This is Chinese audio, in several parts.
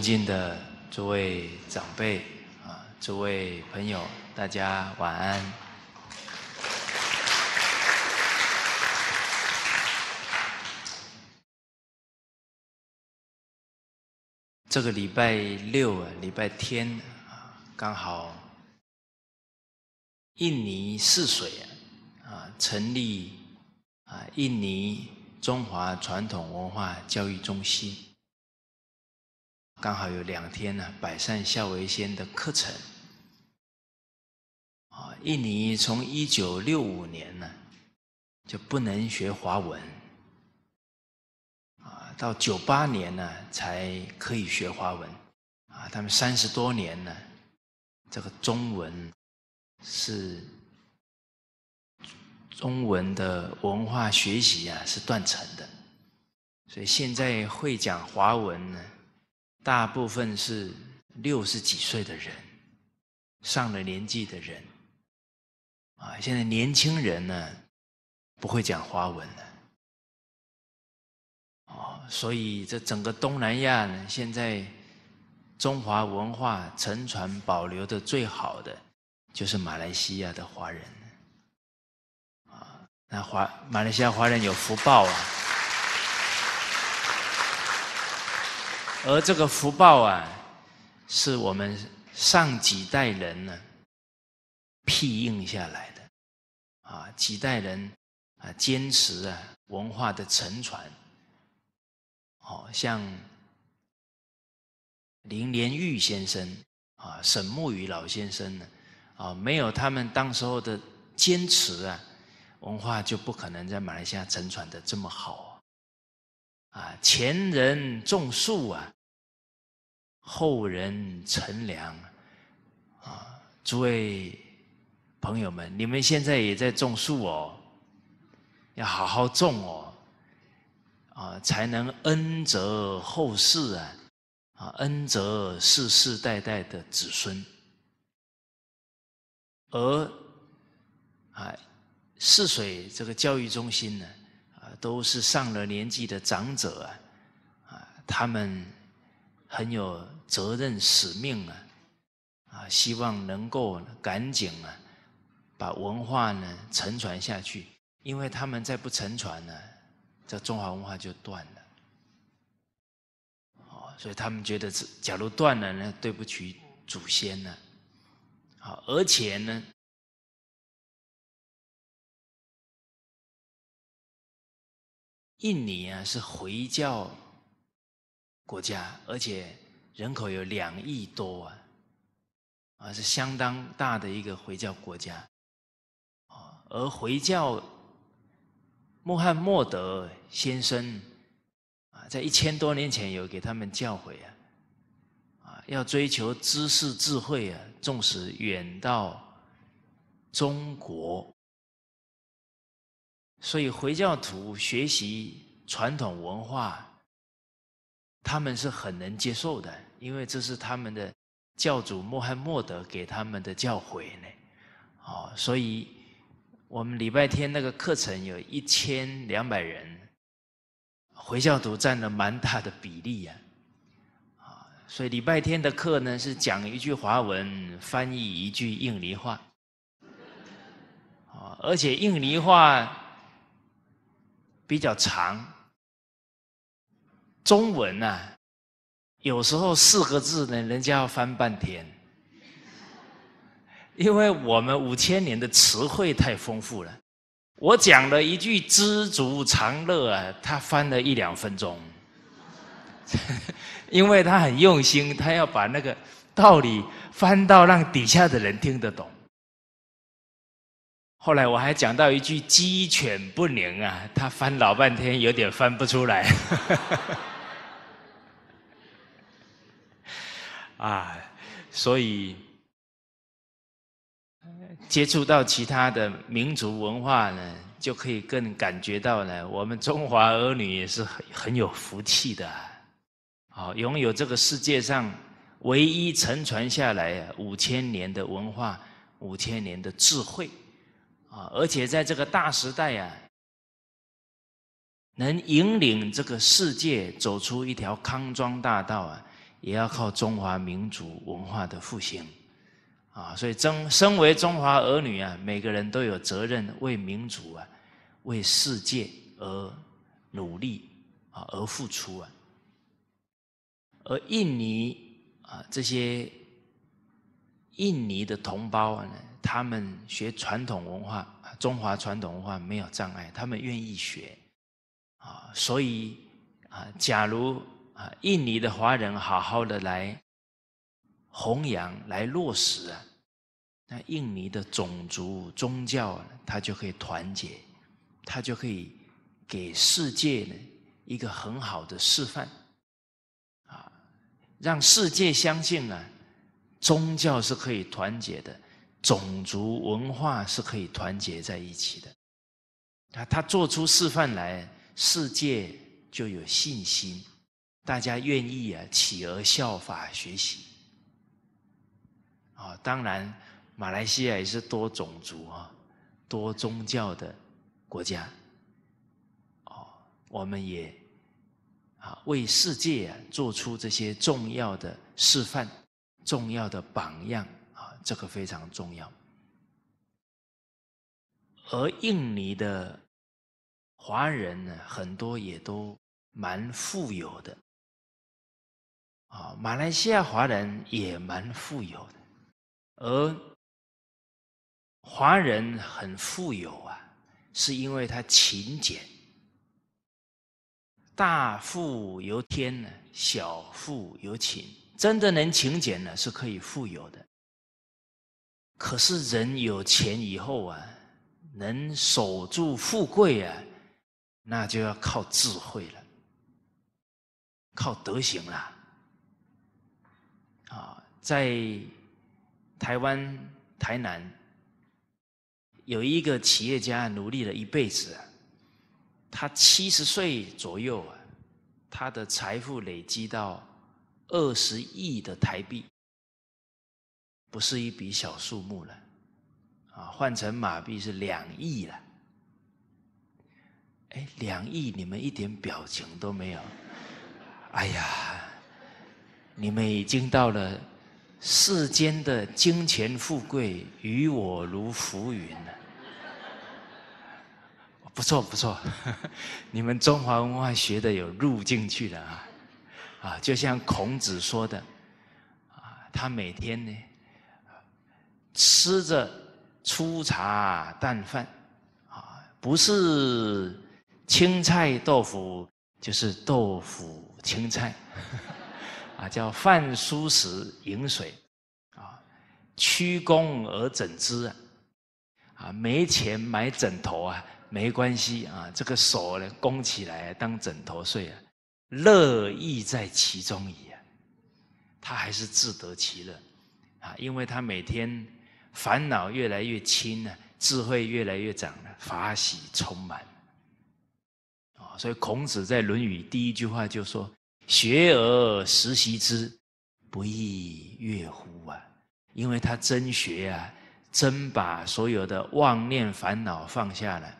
尊敬的诸位长辈啊，诸位朋友，大家晚安。这个礼拜六啊，礼拜天啊，刚好印尼泗水啊，成立啊印尼中华传统文化教育中心。刚好有两天呢，《百善孝为先》的课程啊。印尼从一九六五年呢就不能学华文啊，到九八年呢才可以学华文啊。他们三十多年呢，这个中文是中文的文化学习啊是断层的，所以现在会讲华文呢。大部分是六十几岁的人，上了年纪的人，啊，现在年轻人呢不会讲华文了，哦，所以这整个东南亚呢，现在中华文化沉船保留的最好的就是马来西亚的华人，啊，那华马来西亚华人有福报啊。而这个福报啊，是我们上几代人呢庇应下来的啊，几代人啊坚持啊文化的沉传，好像林连玉先生啊、沈木雨老先生呢啊，没有他们当时候的坚持啊，文化就不可能在马来西亚承传的这么好。啊，前人种树啊，后人乘凉啊！诸位朋友们，你们现在也在种树哦，要好好种哦，啊，才能恩泽后世啊，啊，恩泽世世代代的子孙。而啊，泗水这个教育中心呢？都是上了年纪的长者啊，啊，他们很有责任使命啊，啊，希望能够赶紧啊，把文化呢承传下去，因为他们再不承传呢，这中华文化就断了。哦，所以他们觉得假如断了呢，对不起祖先呢，好，而且呢。印尼啊是回教国家，而且人口有两亿多啊，啊是相当大的一个回教国家。啊，而回教穆罕默德先生啊，在一千多年前有给他们教诲啊，啊要追求知识智慧啊，纵使远到中国。所以回教徒学习传统文化，他们是很能接受的，因为这是他们的教主穆罕默德给他们的教诲呢。哦，所以我们礼拜天那个课程有一千两百人，回教徒占了蛮大的比例呀。啊，所以礼拜天的课呢是讲一句华文，翻译一句印尼话。啊，而且印尼话。比较长，中文啊，有时候四个字呢，人家要翻半天，因为我们五千年的词汇太丰富了。我讲了一句“知足常乐”啊，他翻了一两分钟，因为他很用心，他要把那个道理翻到让底下的人听得懂。后来我还讲到一句“鸡犬不宁”啊，他翻老半天，有点翻不出来。啊，所以接触到其他的民族文化呢，就可以更感觉到了，我们中华儿女也是很很有福气的，啊，拥有这个世界上唯一承传下来呀五千年的文化，五千年的智慧。啊，而且在这个大时代啊，能引领这个世界走出一条康庄大道啊，也要靠中华民族文化的复兴啊。所以，中身为中华儿女啊，每个人都有责任为民族啊、为世界而努力啊，而付出啊。而印尼啊，这些印尼的同胞呢？他们学传统文化，中华传统文化没有障碍，他们愿意学啊，所以啊，假如啊，印尼的华人好好的来弘扬、来落实啊，那印尼的种族、宗教，它就可以团结，它就可以给世界呢一个很好的示范啊，让世界相信呢，宗教是可以团结的。种族文化是可以团结在一起的，他他做出示范来，世界就有信心，大家愿意啊，企鹅效法学习。啊，当然，马来西亚也是多种族啊、多宗教的国家。哦，我们也啊，为世界啊做出这些重要的示范、重要的榜样。这个非常重要。而印尼的华人呢，很多也都蛮富有的。啊，马来西亚华人也蛮富有的。而华人很富有啊，是因为他勤俭。大富由天呢，小富由勤。真的能勤俭呢，是可以富有的。可是人有钱以后啊，能守住富贵啊，那就要靠智慧了，靠德行了。啊，在台湾台南有一个企业家努力了一辈子，他七十岁左右啊，他的财富累积到二十亿的台币。不是一笔小数目了，啊，换成马币是两亿了。哎，两亿你们一点表情都没有。哎呀，你们已经到了世间的金钱富贵与我如浮云了。不错不错，你们中华文化学的有入进去了啊，啊，就像孔子说的，啊，他每天呢。吃着粗茶淡饭啊，不是青菜豆腐就是豆腐青菜，啊，叫饭疏食饮水，啊，曲肱而枕之，啊，没钱买枕头啊，没关系啊，这个手呢，弓起来当枕头睡啊，乐亦在其中矣啊，他还是自得其乐啊，因为他每天。烦恼越来越轻了，智慧越来越长了，法喜充满。哦，所以孔子在《论语》第一句话就说：“学而时习之，不亦说乎？”啊，因为他真学啊，真把所有的妄念烦恼放下了，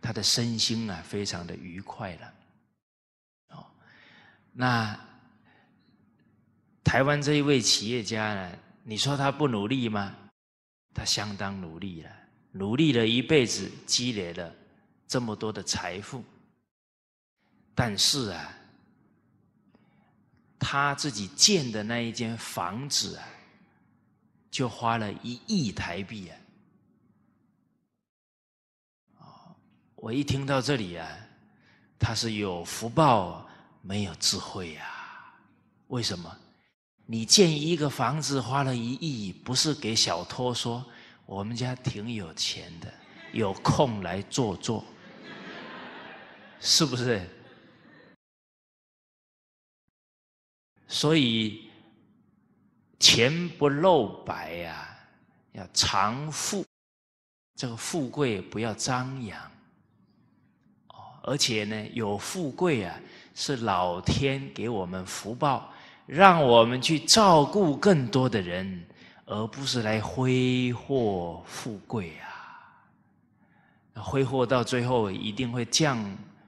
他的身心啊，非常的愉快了。哦，那台湾这一位企业家呢？你说他不努力吗？他相当努力了，努力了一辈子，积累了这么多的财富，但是啊，他自己建的那一间房子啊，就花了一亿台币啊！我一听到这里啊，他是有福报没有智慧呀？为什么？你建一个房子花了一亿，不是给小偷说我们家挺有钱的，有空来坐坐，是不是？所以钱不露白啊，要藏富，这个富贵不要张扬。而且呢，有富贵啊，是老天给我们福报。让我们去照顾更多的人，而不是来挥霍富贵啊！挥霍到最后一定会降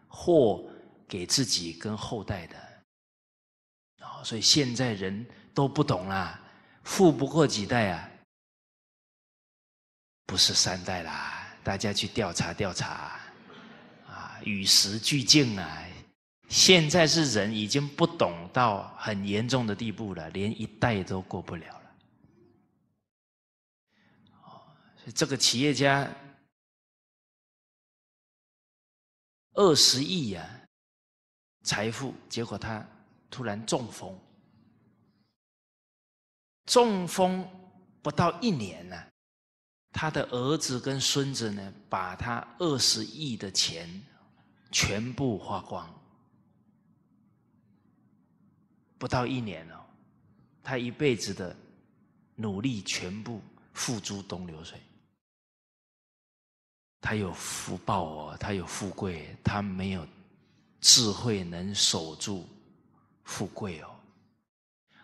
祸给自己跟后代的。哦，所以现在人都不懂啦，富不过几代啊，不是三代啦，大家去调查调查，啊，与时俱进啊！现在是人已经不懂到很严重的地步了，连一代都过不了了。这个企业家二十亿啊财富，结果他突然中风，中风不到一年呢，他的儿子跟孙子呢，把他二十亿的钱全部花光。不到一年哦，他一辈子的努力全部付诸东流水。他有福报哦，他有富贵，他没有智慧能守住富贵哦。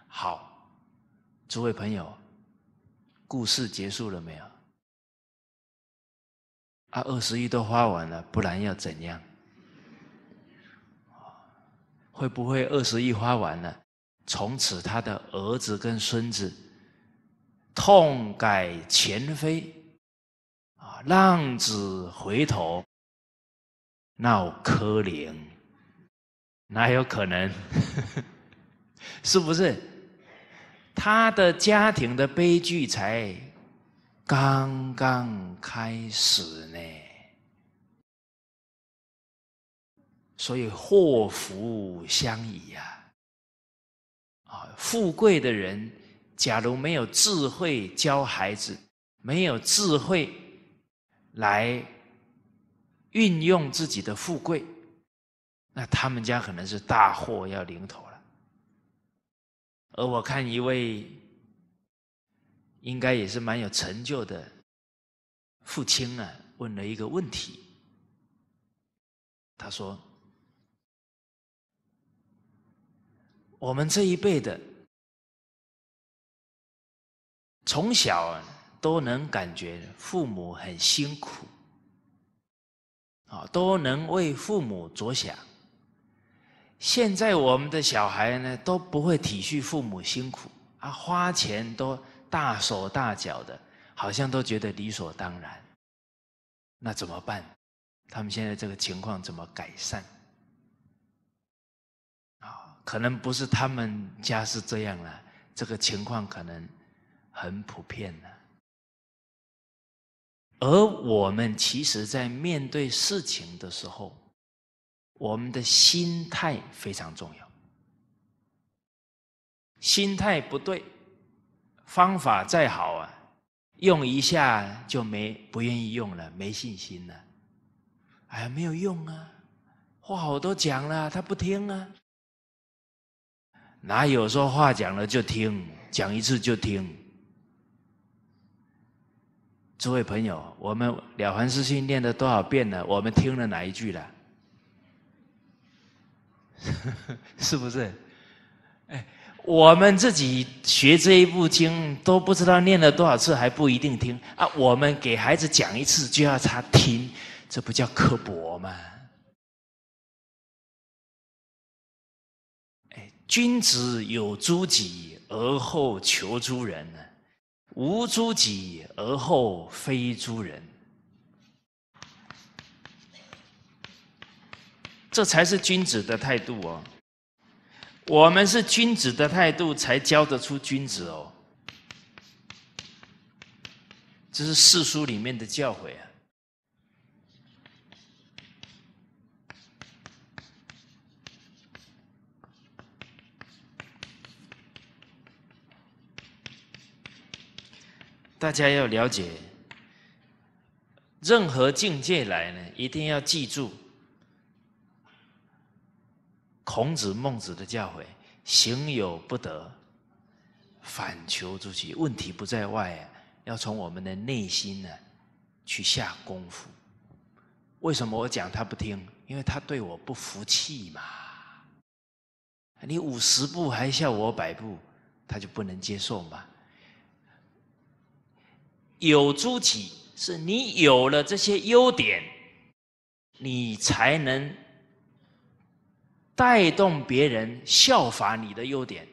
好，诸位朋友，故事结束了没有？啊，二十亿都花完了，不然要怎样？会不会二十亿花完了？从此，他的儿子跟孙子痛改前非，啊，浪子回头，闹柯林，哪有可能？是不是？他的家庭的悲剧才刚刚开始呢？所以，祸福相倚呀。富贵的人，假如没有智慧教孩子，没有智慧来运用自己的富贵，那他们家可能是大祸要临头了。而我看一位应该也是蛮有成就的父亲啊，问了一个问题，他说。我们这一辈的从小都能感觉父母很辛苦，啊，都能为父母着想。现在我们的小孩呢，都不会体恤父母辛苦啊，花钱都大手大脚的，好像都觉得理所当然。那怎么办？他们现在这个情况怎么改善？可能不是他们家是这样了，这个情况可能很普遍了。而我们其实，在面对事情的时候，我们的心态非常重要。心态不对，方法再好啊，用一下就没不愿意用了，没信心了。哎，没有用啊，话我都讲了，他不听啊。哪有说话讲了就听，讲一次就听？诸位朋友，我们了凡四训念了多少遍了？我们听了哪一句了？是不是？哎，我们自己学这一部经都不知道念了多少次，还不一定听啊！我们给孩子讲一次就要他听，这不叫刻薄吗？君子有诸己，而后求诸人；无诸己，而后非诸人。这才是君子的态度哦。我们是君子的态度，才教得出君子哦。这是四书里面的教诲啊。大家要了解，任何境界来呢，一定要记住孔子、孟子的教诲：“行有不得，反求诸己。”问题不在外，要从我们的内心呢去下功夫。为什么我讲他不听？因为他对我不服气嘛。你五十步还笑我百步，他就不能接受嘛。有诸体是你有了这些优点，你才能带动别人效法你的优点。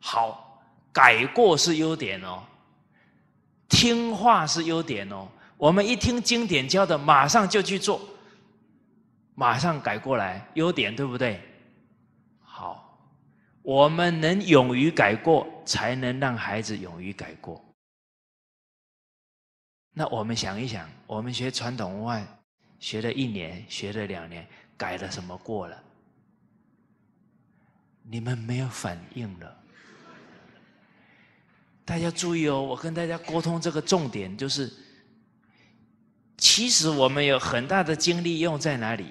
好，改过是优点哦，听话是优点哦。我们一听经典教的，马上就去做，马上改过来，优点对不对？好，我们能勇于改过，才能让孩子勇于改过。那我们想一想，我们学传统文化，学了一年，学了两年，改了什么过了？你们没有反应了。大家注意哦，我跟大家沟通这个重点就是：其实我们有很大的精力用在哪里？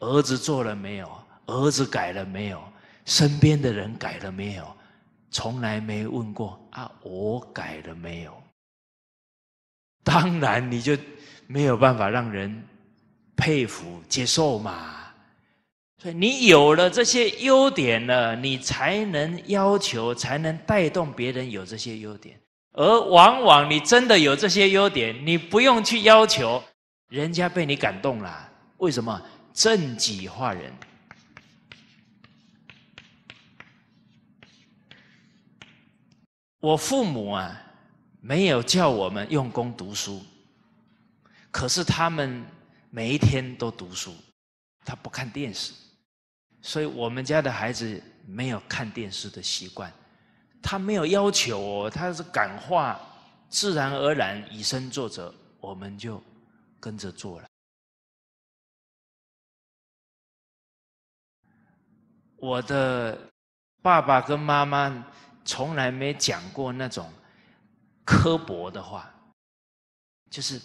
儿子做了没有？儿子改了没有？身边的人改了没有？从来没问过啊！我改了没有？当然，你就没有办法让人佩服、接受嘛。所以，你有了这些优点了，你才能要求，才能带动别人有这些优点。而往往你真的有这些优点，你不用去要求，人家被你感动了。为什么？正己化人。我父母啊。没有叫我们用功读书，可是他们每一天都读书，他不看电视，所以我们家的孩子没有看电视的习惯，他没有要求哦，他是感化，自然而然以身作则，我们就跟着做了。我的爸爸跟妈妈从来没讲过那种。刻薄的话，就是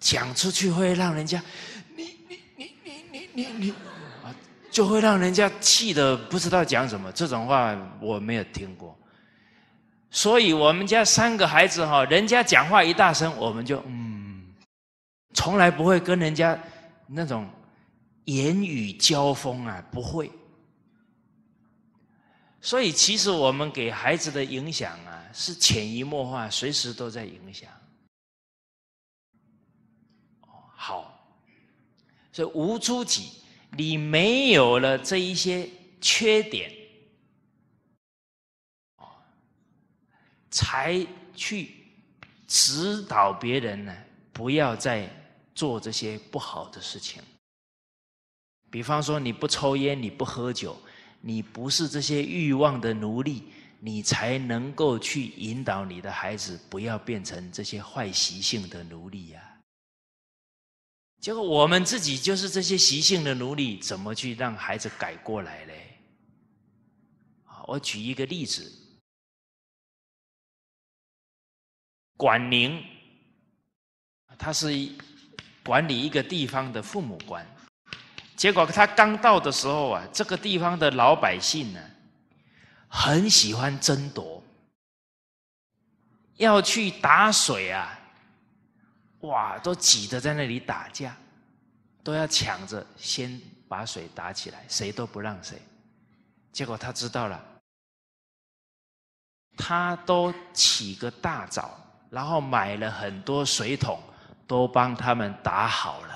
讲出去会让人家，你你你你你你你啊，就会让人家气的不知道讲什么。这种话我没有听过，所以我们家三个孩子哈，人家讲话一大声，我们就嗯，从来不会跟人家那种言语交锋啊，不会。所以，其实我们给孩子的影响啊，是潜移默化，随时都在影响。好，所以无诸己，你没有了这一些缺点，哦，才去指导别人呢，不要再做这些不好的事情。比方说，你不抽烟，你不喝酒。你不是这些欲望的奴隶，你才能够去引导你的孩子，不要变成这些坏习性的奴隶呀。结果我们自己就是这些习性的奴隶，怎么去让孩子改过来嘞？我举一个例子，管宁，他是管理一个地方的父母官。结果他刚到的时候啊，这个地方的老百姓呢，很喜欢争夺，要去打水啊，哇，都挤得在那里打架，都要抢着先把水打起来，谁都不让谁。结果他知道了，他都起个大早，然后买了很多水桶，都帮他们打好了。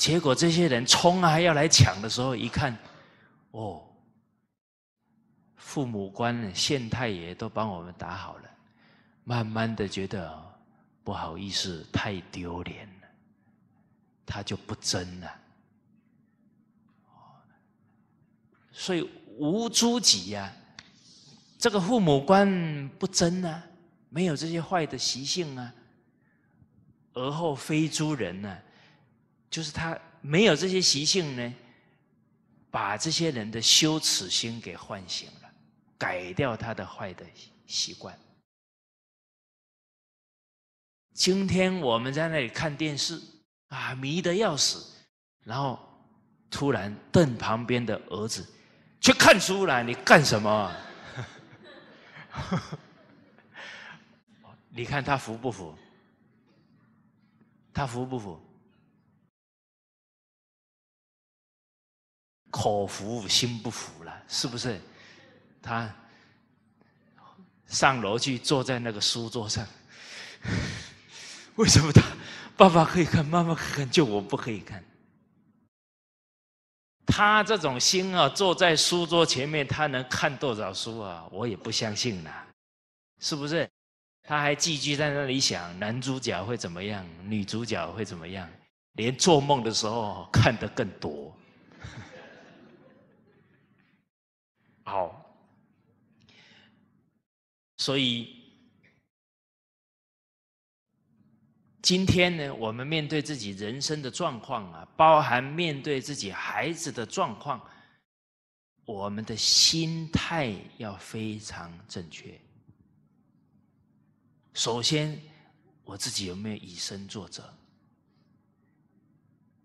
结果这些人冲啊，要来抢的时候，一看，哦，父母官、县太爷都帮我们打好了，慢慢的觉得不好意思，太丢脸了，他就不争了。所以无诸己呀，这个父母官不争呢，没有这些坏的习性啊，而后非诸人呢。就是他没有这些习性呢，把这些人的羞耻心给唤醒了，改掉他的坏的习惯。今天我们在那里看电视啊，迷得要死，然后突然瞪旁边的儿子，去看书了，你干什么？你看他服不服？他服不服？口服心不服了，是不是？他上楼去坐在那个书桌上，为什么他爸爸可以看，妈妈可以看，就我不可以看？他这种心啊，坐在书桌前面，他能看多少书啊？我也不相信呐，是不是？他还继续在那里想男主角会怎么样，女主角会怎么样，连做梦的时候看得更多。好，所以今天呢，我们面对自己人生的状况啊，包含面对自己孩子的状况，我们的心态要非常正确。首先，我自己有没有以身作则？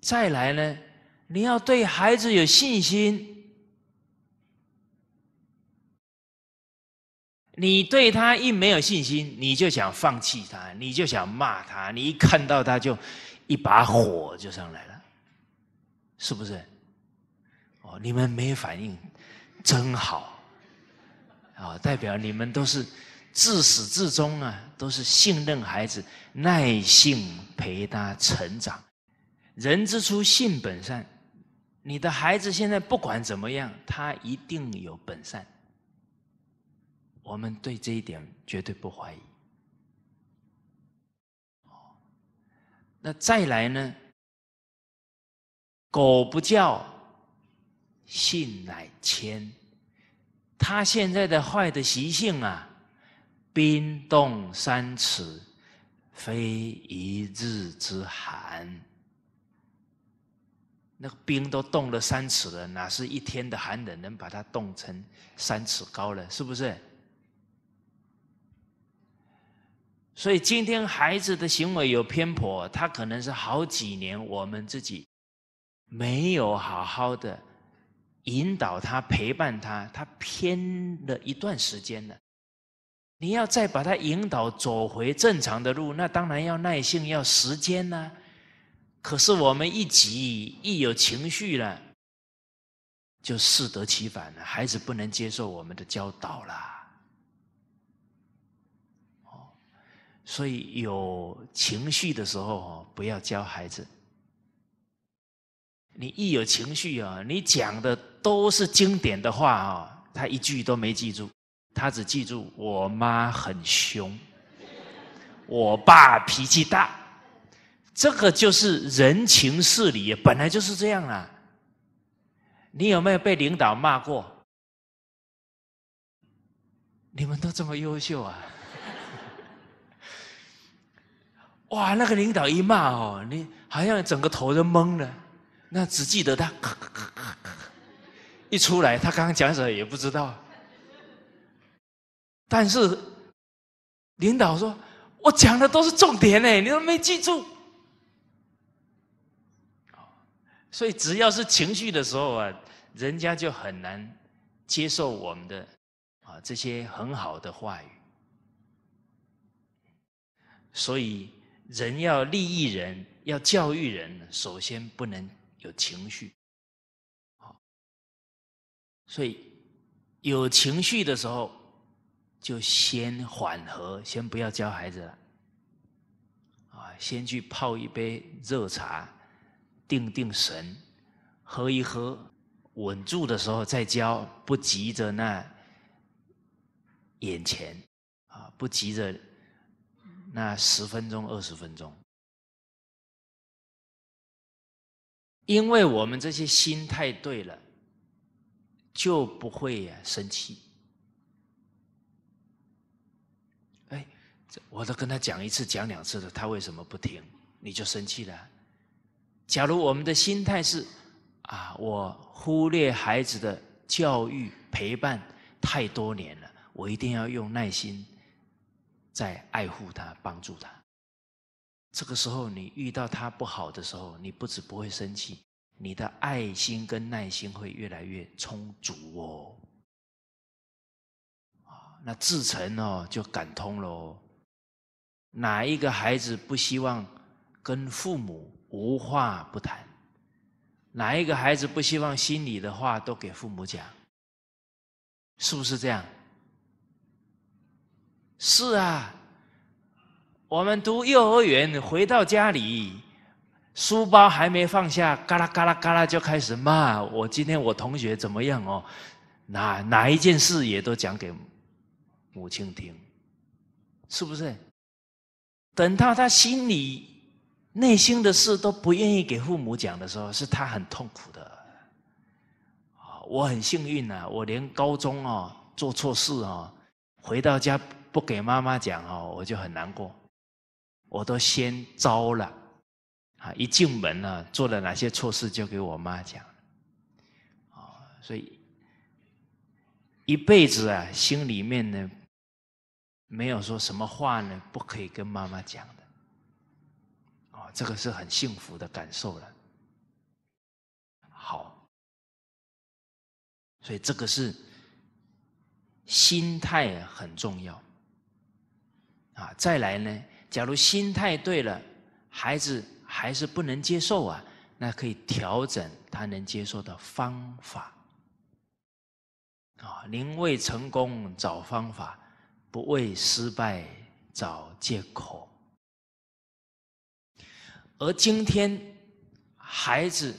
再来呢，你要对孩子有信心。你对他一没有信心，你就想放弃他，你就想骂他，你一看到他就，一把火就上来了，是不是？哦，你们没反应，真好，啊，代表你们都是自始至终啊，都是信任孩子，耐心陪他成长。人之初，性本善，你的孩子现在不管怎么样，他一定有本善。我们对这一点绝对不怀疑。哦，那再来呢？狗不教，性乃迁。他现在的坏的习性啊，冰冻三尺，非一日之寒。那个冰都冻了三尺了，哪是一天的寒冷能把它冻成三尺高了？是不是？所以今天孩子的行为有偏颇，他可能是好几年我们自己没有好好的引导他、陪伴他，他偏了一段时间了。你要再把他引导走回正常的路，那当然要耐心、要时间呢。可是我们一急、一有情绪了，就适得其反了，孩子不能接受我们的教导了。所以有情绪的时候哦，不要教孩子。你一有情绪啊，你讲的都是经典的话啊，他一句都没记住，他只记住我妈很凶，我爸脾气大，这个就是人情世理，本来就是这样啊。你有没有被领导骂过？你们都这么优秀啊！哇，那个领导一骂哦，你好像整个头都懵了。那只记得他咔咔咔咔咔，一出来，他刚刚讲什么也不知道。但是，领导说：“我讲的都是重点嘞，你都没记住。”所以，只要是情绪的时候啊，人家就很难接受我们的啊这些很好的话语。所以。人要利益人，要教育人，首先不能有情绪，好。所以有情绪的时候，就先缓和，先不要教孩子了，啊，先去泡一杯热茶，定定神，喝一喝，稳住的时候再教，不急着那眼前，啊，不急着。那十分钟、二十分钟，因为我们这些心态对了，就不会呀、生气。哎，我都跟他讲一次、讲两次了，他为什么不听？你就生气了。假如我们的心态是啊，我忽略孩子的教育陪伴太多年了，我一定要用耐心。在爱护他、帮助他。这个时候，你遇到他不好的时候，你不止不会生气，你的爱心跟耐心会越来越充足哦。那自成哦，就感通喽。哪一个孩子不希望跟父母无话不谈？哪一个孩子不希望心里的话都给父母讲？是不是这样？是啊，我们读幼儿园，回到家里，书包还没放下，嘎啦嘎啦嘎啦就开始骂我。今天我同学怎么样哦？哪哪一件事也都讲给母亲听，是不是？等到他心里内心的事都不愿意给父母讲的时候，是他很痛苦的。我很幸运呐，我连高中哦，做错事哦，回到家。不给妈妈讲哦，我就很难过。我都先招了啊！一进门呢，做了哪些错事就给我妈讲。啊，所以一辈子啊，心里面呢，没有说什么话呢不可以跟妈妈讲的。啊，这个是很幸福的感受了。好，所以这个是心态很重要。啊，再来呢？假如心态对了，孩子还是不能接受啊，那可以调整他能接受的方法。啊，您为成功找方法，不为失败找借口。而今天，孩子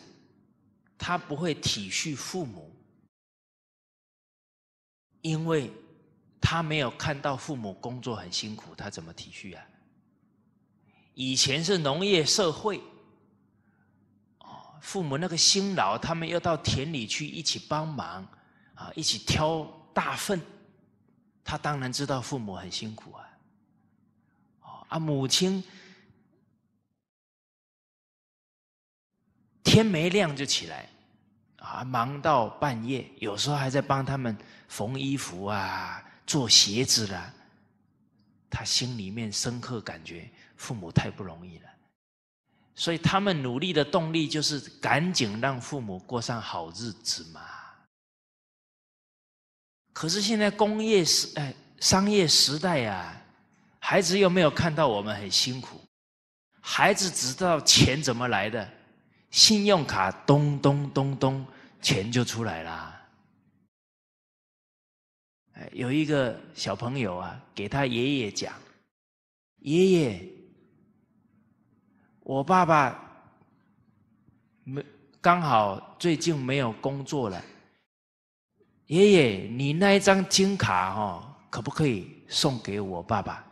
他不会体恤父母，因为。他没有看到父母工作很辛苦，他怎么体恤啊？以前是农业社会，哦，父母那个辛劳，他们要到田里去一起帮忙啊，一起挑大粪，他当然知道父母很辛苦啊。哦，啊，母亲天没亮就起来啊，忙到半夜，有时候还在帮他们缝衣服啊。做鞋子了，他心里面深刻感觉父母太不容易了，所以他们努力的动力就是赶紧让父母过上好日子嘛。可是现在工业时哎商业时代呀，孩子又没有看到我们很辛苦，孩子知道钱怎么来的，信用卡咚咚咚咚钱就出来啦。有一个小朋友啊，给他爷爷讲：“爷爷，我爸爸没刚好最近没有工作了。爷爷，你那一张金卡哦，可不可以送给我爸爸？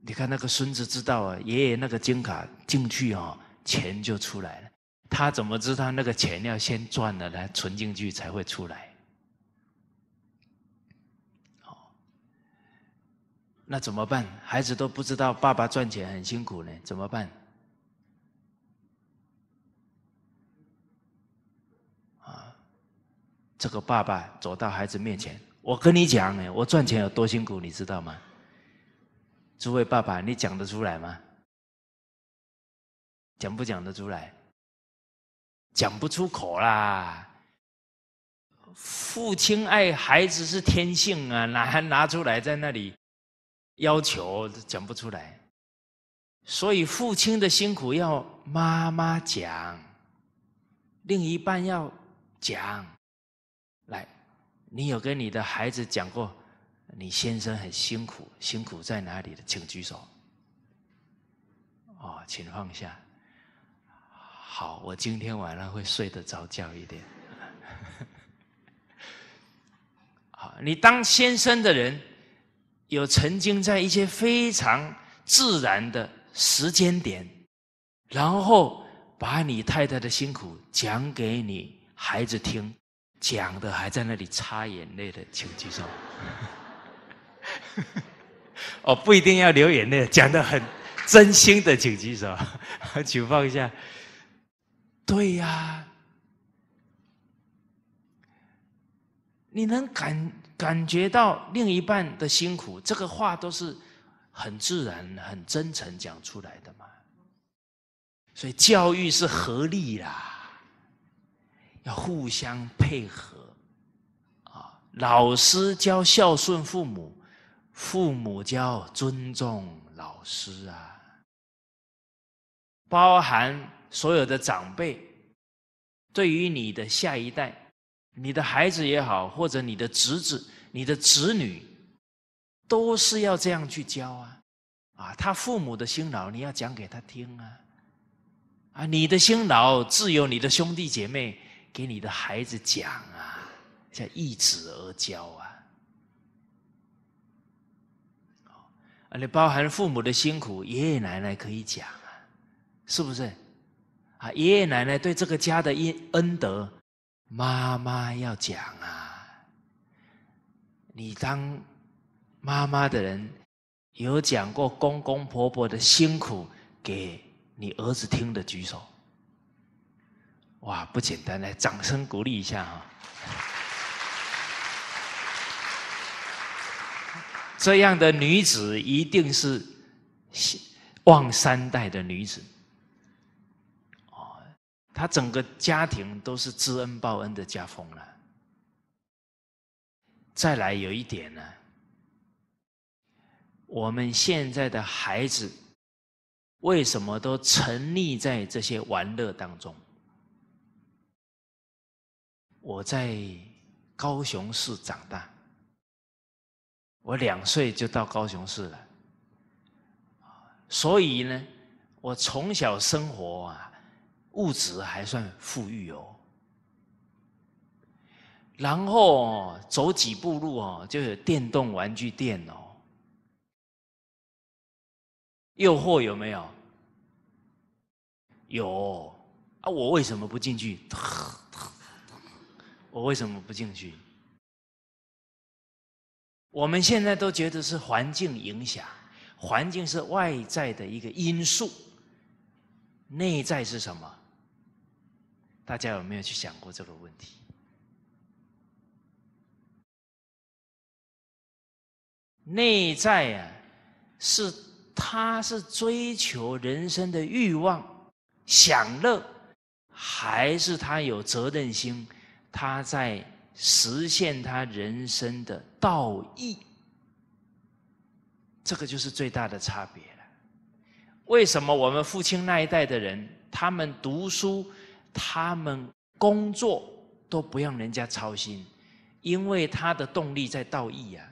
你看那个孙子知道啊，爷爷那个金卡进去哦，钱就出来了。他怎么知道那个钱要先赚了呢？存进去才会出来。”那怎么办？孩子都不知道爸爸赚钱很辛苦呢，怎么办？啊，这个爸爸走到孩子面前，我跟你讲呢，我赚钱有多辛苦，你知道吗？诸位爸爸，你讲得出来吗？讲不讲得出来？讲不出口啦！父亲爱孩子是天性啊，哪还拿出来在那里？要求讲不出来，所以父亲的辛苦要妈妈讲，另一半要讲。来，你有跟你的孩子讲过你先生很辛苦，辛苦在哪里的？请举手。哦，请放下。好，我今天晚上会睡得着觉一点。好，你当先生的人。有曾经在一些非常自然的时间点，然后把你太太的辛苦讲给你孩子听，讲的还在那里擦眼泪的，请举手。哦，不一定要流眼泪，讲的很真心的，请举手，举报一下。对呀，你能感。感觉到另一半的辛苦，这个话都是很自然、很真诚讲出来的嘛。所以教育是合力啦，要互相配合啊。老师教孝顺父母，父母教尊重老师啊，包含所有的长辈对于你的下一代。你的孩子也好，或者你的侄子、你的侄女，都是要这样去教啊！啊，他父母的辛劳你要讲给他听啊！啊，你的辛劳自有你的兄弟姐妹给你的孩子讲啊，叫一子而教啊。啊，你包含父母的辛苦，爷爷奶奶可以讲啊，是不是？啊，爷爷奶奶对这个家的恩恩德。妈妈要讲啊！你当妈妈的人有讲过公公婆婆的辛苦给你儿子听的举手。哇，不简单，来掌声鼓励一下啊！这样的女子一定是望三代的女子。他整个家庭都是知恩报恩的家风了。再来有一点呢，我们现在的孩子为什么都沉溺在这些玩乐当中？我在高雄市长大，我两岁就到高雄市了，所以呢，我从小生活啊。物质还算富裕哦，然后走几步路哦，就有电动玩具店哦，诱惑有没有？有啊，我为什么不进去？我为什么不进去？我们现在都觉得是环境影响，环境是外在的一个因素，内在是什么？大家有没有去想过这个问题？内在啊，是他是追求人生的欲望、享乐，还是他有责任心，他在实现他人生的道义？这个就是最大的差别了。为什么我们父亲那一代的人，他们读书？他们工作都不让人家操心，因为他的动力在道义啊，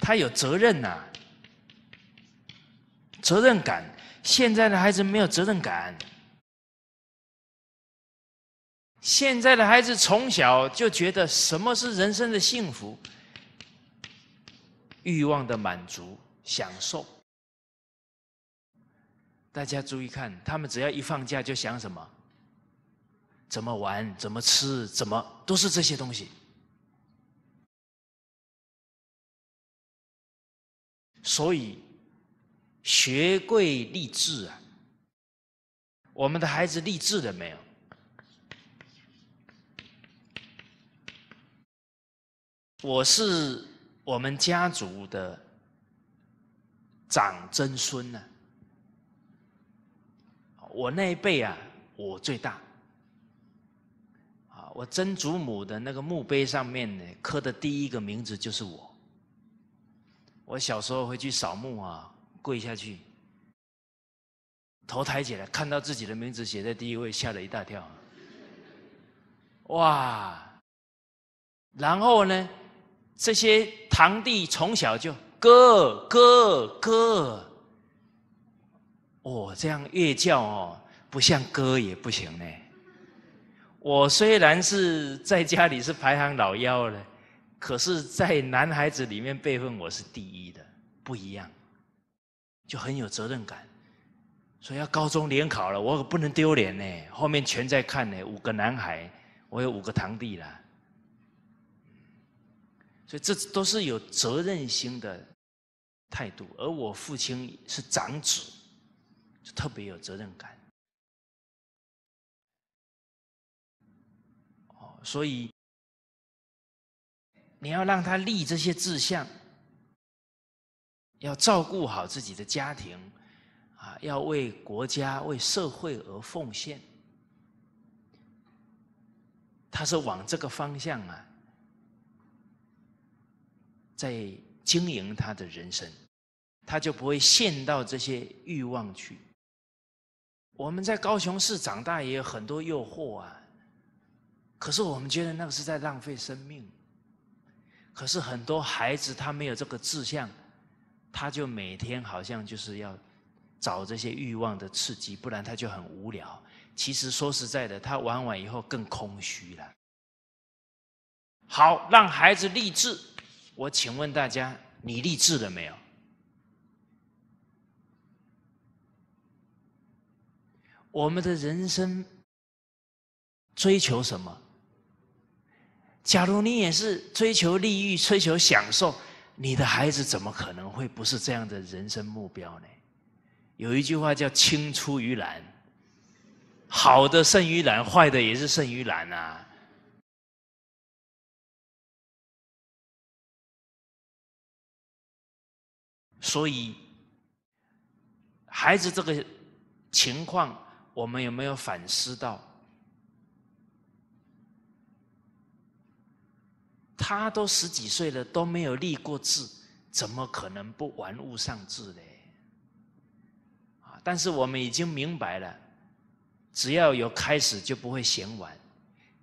他有责任呐，责任感。现在的孩子没有责任感，现在的孩子从小就觉得什么是人生的幸福，欲望的满足，享受。大家注意看，他们只要一放假就想什么？怎么玩？怎么吃？怎么？都是这些东西。所以，学贵立志啊。我们的孩子立志了没有？我是我们家族的长曾孙呢。我那一辈啊，我最大。啊，我曾祖母的那个墓碑上面呢，刻的第一个名字就是我。我小时候回去扫墓啊，跪下去，头抬起来，看到自己的名字写在第一位，吓了一大跳。哇！然后呢，这些堂弟从小就哥哥哥。我这样越叫哦，不像哥也不行呢。我虽然是在家里是排行老幺了，可是，在男孩子里面辈分我是第一的，不一样，就很有责任感。所以要高中联考了，我可不能丢脸呢。后面全在看呢，五个男孩，我有五个堂弟了。所以这都是有责任心的态度。而我父亲是长子。就特别有责任感，哦，所以你要让他立这些志向，要照顾好自己的家庭，啊，要为国家、为社会而奉献，他是往这个方向啊，在经营他的人生，他就不会陷到这些欲望去。我们在高雄市长大也有很多诱惑啊，可是我们觉得那个是在浪费生命。可是很多孩子他没有这个志向，他就每天好像就是要找这些欲望的刺激，不然他就很无聊。其实说实在的，他玩完以后更空虚了。好，让孩子立志。我请问大家，你立志了没有？我们的人生追求什么？假如你也是追求利益、追求享受，你的孩子怎么可能会不是这样的人生目标呢？有一句话叫“青出于蓝”，好的胜于蓝，坏的也是胜于蓝啊！所以，孩子这个情况。我们有没有反思到？他都十几岁了，都没有立过志，怎么可能不玩物丧志呢？啊！但是我们已经明白了，只要有开始就不会嫌晚，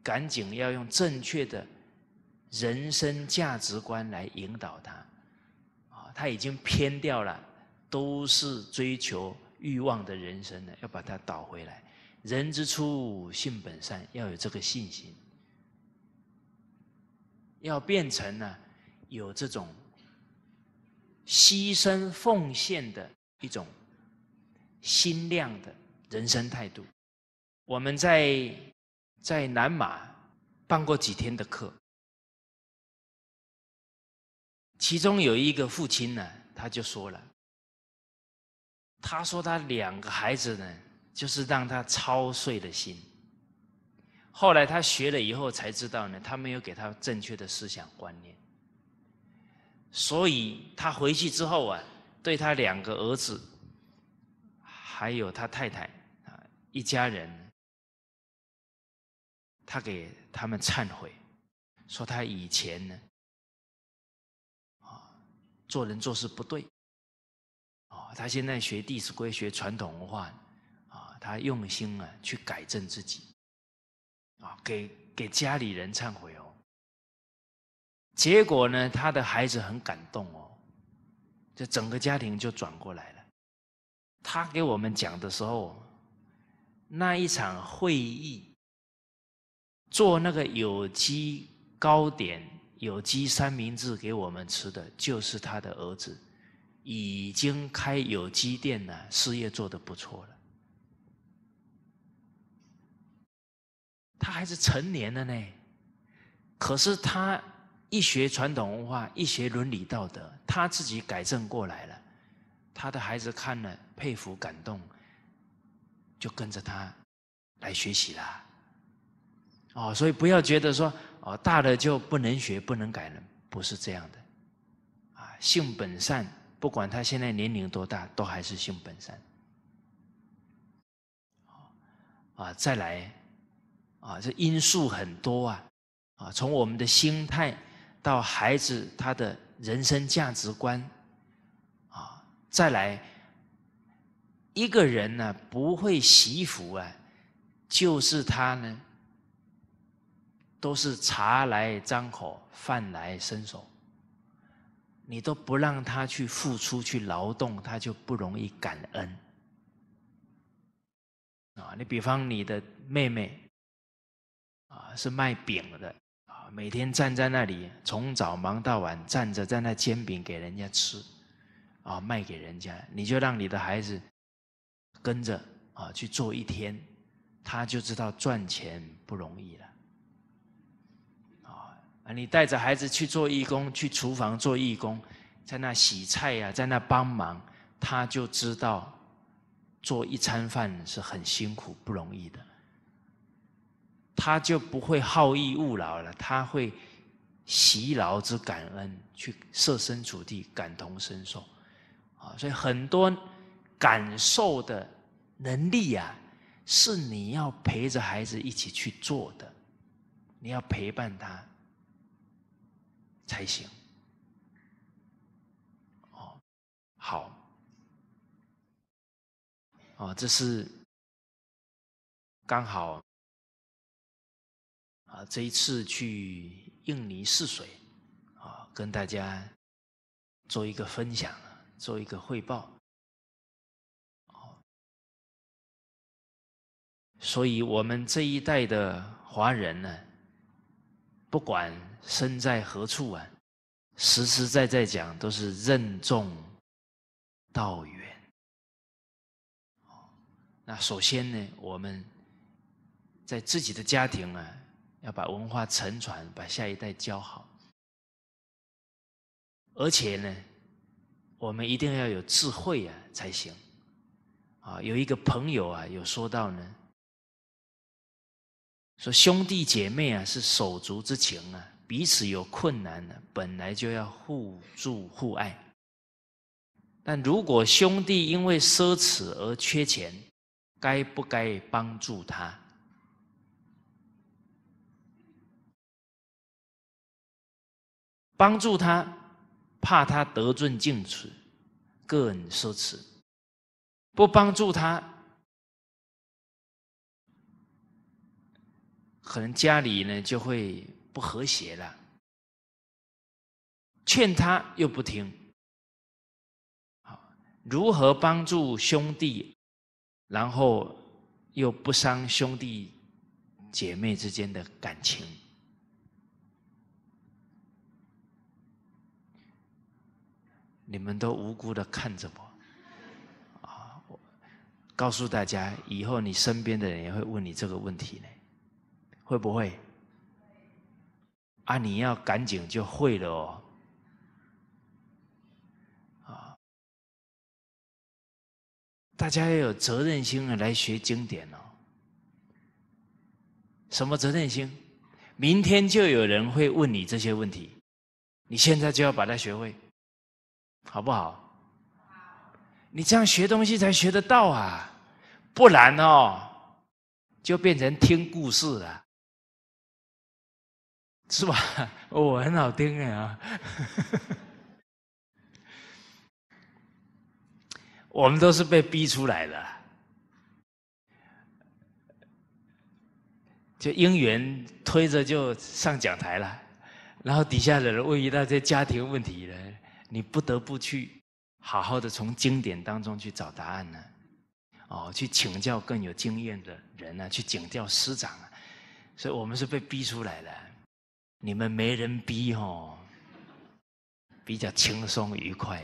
赶紧要用正确的人生价值观来引导他。啊，他已经偏掉了，都是追求。欲望的人生呢，要把它倒回来。人之初，性本善，要有这个信心，要变成呢，有这种牺牲奉献的一种心量的人生态度。我们在在南马办过几天的课，其中有一个父亲呢，他就说了。他说：“他两个孩子呢，就是让他操碎了心。后来他学了以后才知道呢，他没有给他正确的思想观念，所以他回去之后啊，对他两个儿子，还有他太太啊，一家人，他给他们忏悔，说他以前呢，啊，做人做事不对。”他现在学《弟子规》，学传统文化，啊，他用心啊去改正自己，啊，给给家里人忏悔哦。结果呢，他的孩子很感动哦，这整个家庭就转过来了。他给我们讲的时候，那一场会议做那个有机糕点、有机三明治给我们吃的，就是他的儿子。已经开有机店了，事业做得不错了。他还是成年了呢，可是他一学传统文化，一学伦理道德，他自己改正过来了。他的孩子看了佩服感动，就跟着他来学习啦。哦，所以不要觉得说哦，大了就不能学不能改了，不是这样的。啊，性本善。不管他现在年龄多大，都还是性本善。啊，再来，啊，这因素很多啊，啊，从我们的心态到孩子他的人生价值观，啊，再来，一个人呢不会惜福啊，就是他呢，都是茶来张口，饭来伸手。你都不让他去付出、去劳动，他就不容易感恩啊！你比方你的妹妹啊，是卖饼的啊，每天站在那里，从早忙到晚，站着在那煎饼给人家吃啊，卖给人家，你就让你的孩子跟着啊去做一天，他就知道赚钱不容易了。啊，你带着孩子去做义工，去厨房做义工，在那洗菜呀，在那帮忙，他就知道做一餐饭是很辛苦不容易的，他就不会好逸恶劳了，他会洗劳之感恩，去设身处地感同身受，啊，所以很多感受的能力啊，是你要陪着孩子一起去做的，你要陪伴他。才行，哦，好，哦，这是刚好啊，这一次去印尼试水，啊，跟大家做一个分享，做一个汇报，哦，所以我们这一代的华人呢。不管身在何处啊，实实在在讲，都是任重道远。那首先呢，我们在自己的家庭啊，要把文化承传，把下一代教好。而且呢，我们一定要有智慧啊才行。啊，有一个朋友啊，有说到呢。说兄弟姐妹啊，是手足之情啊，彼此有困难啊，本来就要互助互爱。但如果兄弟因为奢侈而缺钱，该不该帮助他？帮助他，怕他得寸进尺，更人奢侈；不帮助他。可能家里呢就会不和谐了，劝他又不听，好，如何帮助兄弟，然后又不伤兄弟姐妹之间的感情？你们都无辜的看着我，啊，告诉大家，以后你身边的人也会问你这个问题呢。会不会？啊，你要赶紧就会了哦！啊，大家要有责任心来学经典哦。什么责任心？明天就有人会问你这些问题，你现在就要把它学会，好不好？你这样学东西才学得到啊，不然哦，就变成听故事了。是吧？我很好听哎啊！我们都是被逼出来了，就因缘推着就上讲台了。然后底下的人问一大堆家庭问题呢，你不得不去好好的从经典当中去找答案呢。哦，去请教更有经验的人呢，去请教师长啊。所以我们是被逼出来的。你们没人逼哦，比较轻松愉快。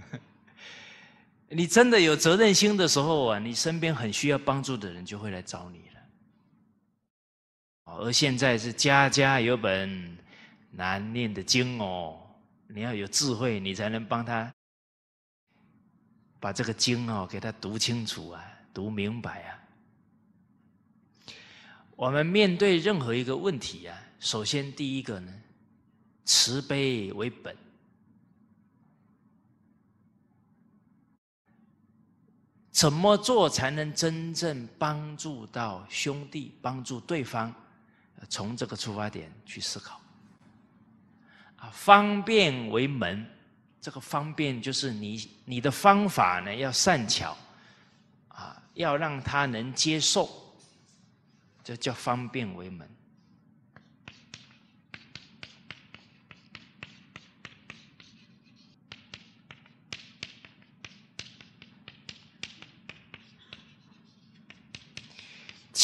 你真的有责任心的时候啊，你身边很需要帮助的人就会来找你了。而现在是家家有本难念的经哦，你要有智慧，你才能帮他把这个经哦给他读清楚啊，读明白啊。我们面对任何一个问题啊。首先，第一个呢，慈悲为本。怎么做才能真正帮助到兄弟，帮助对方？从这个出发点去思考。啊，方便为门。这个方便就是你你的方法呢要善巧，啊，要让他能接受，这叫方便为门。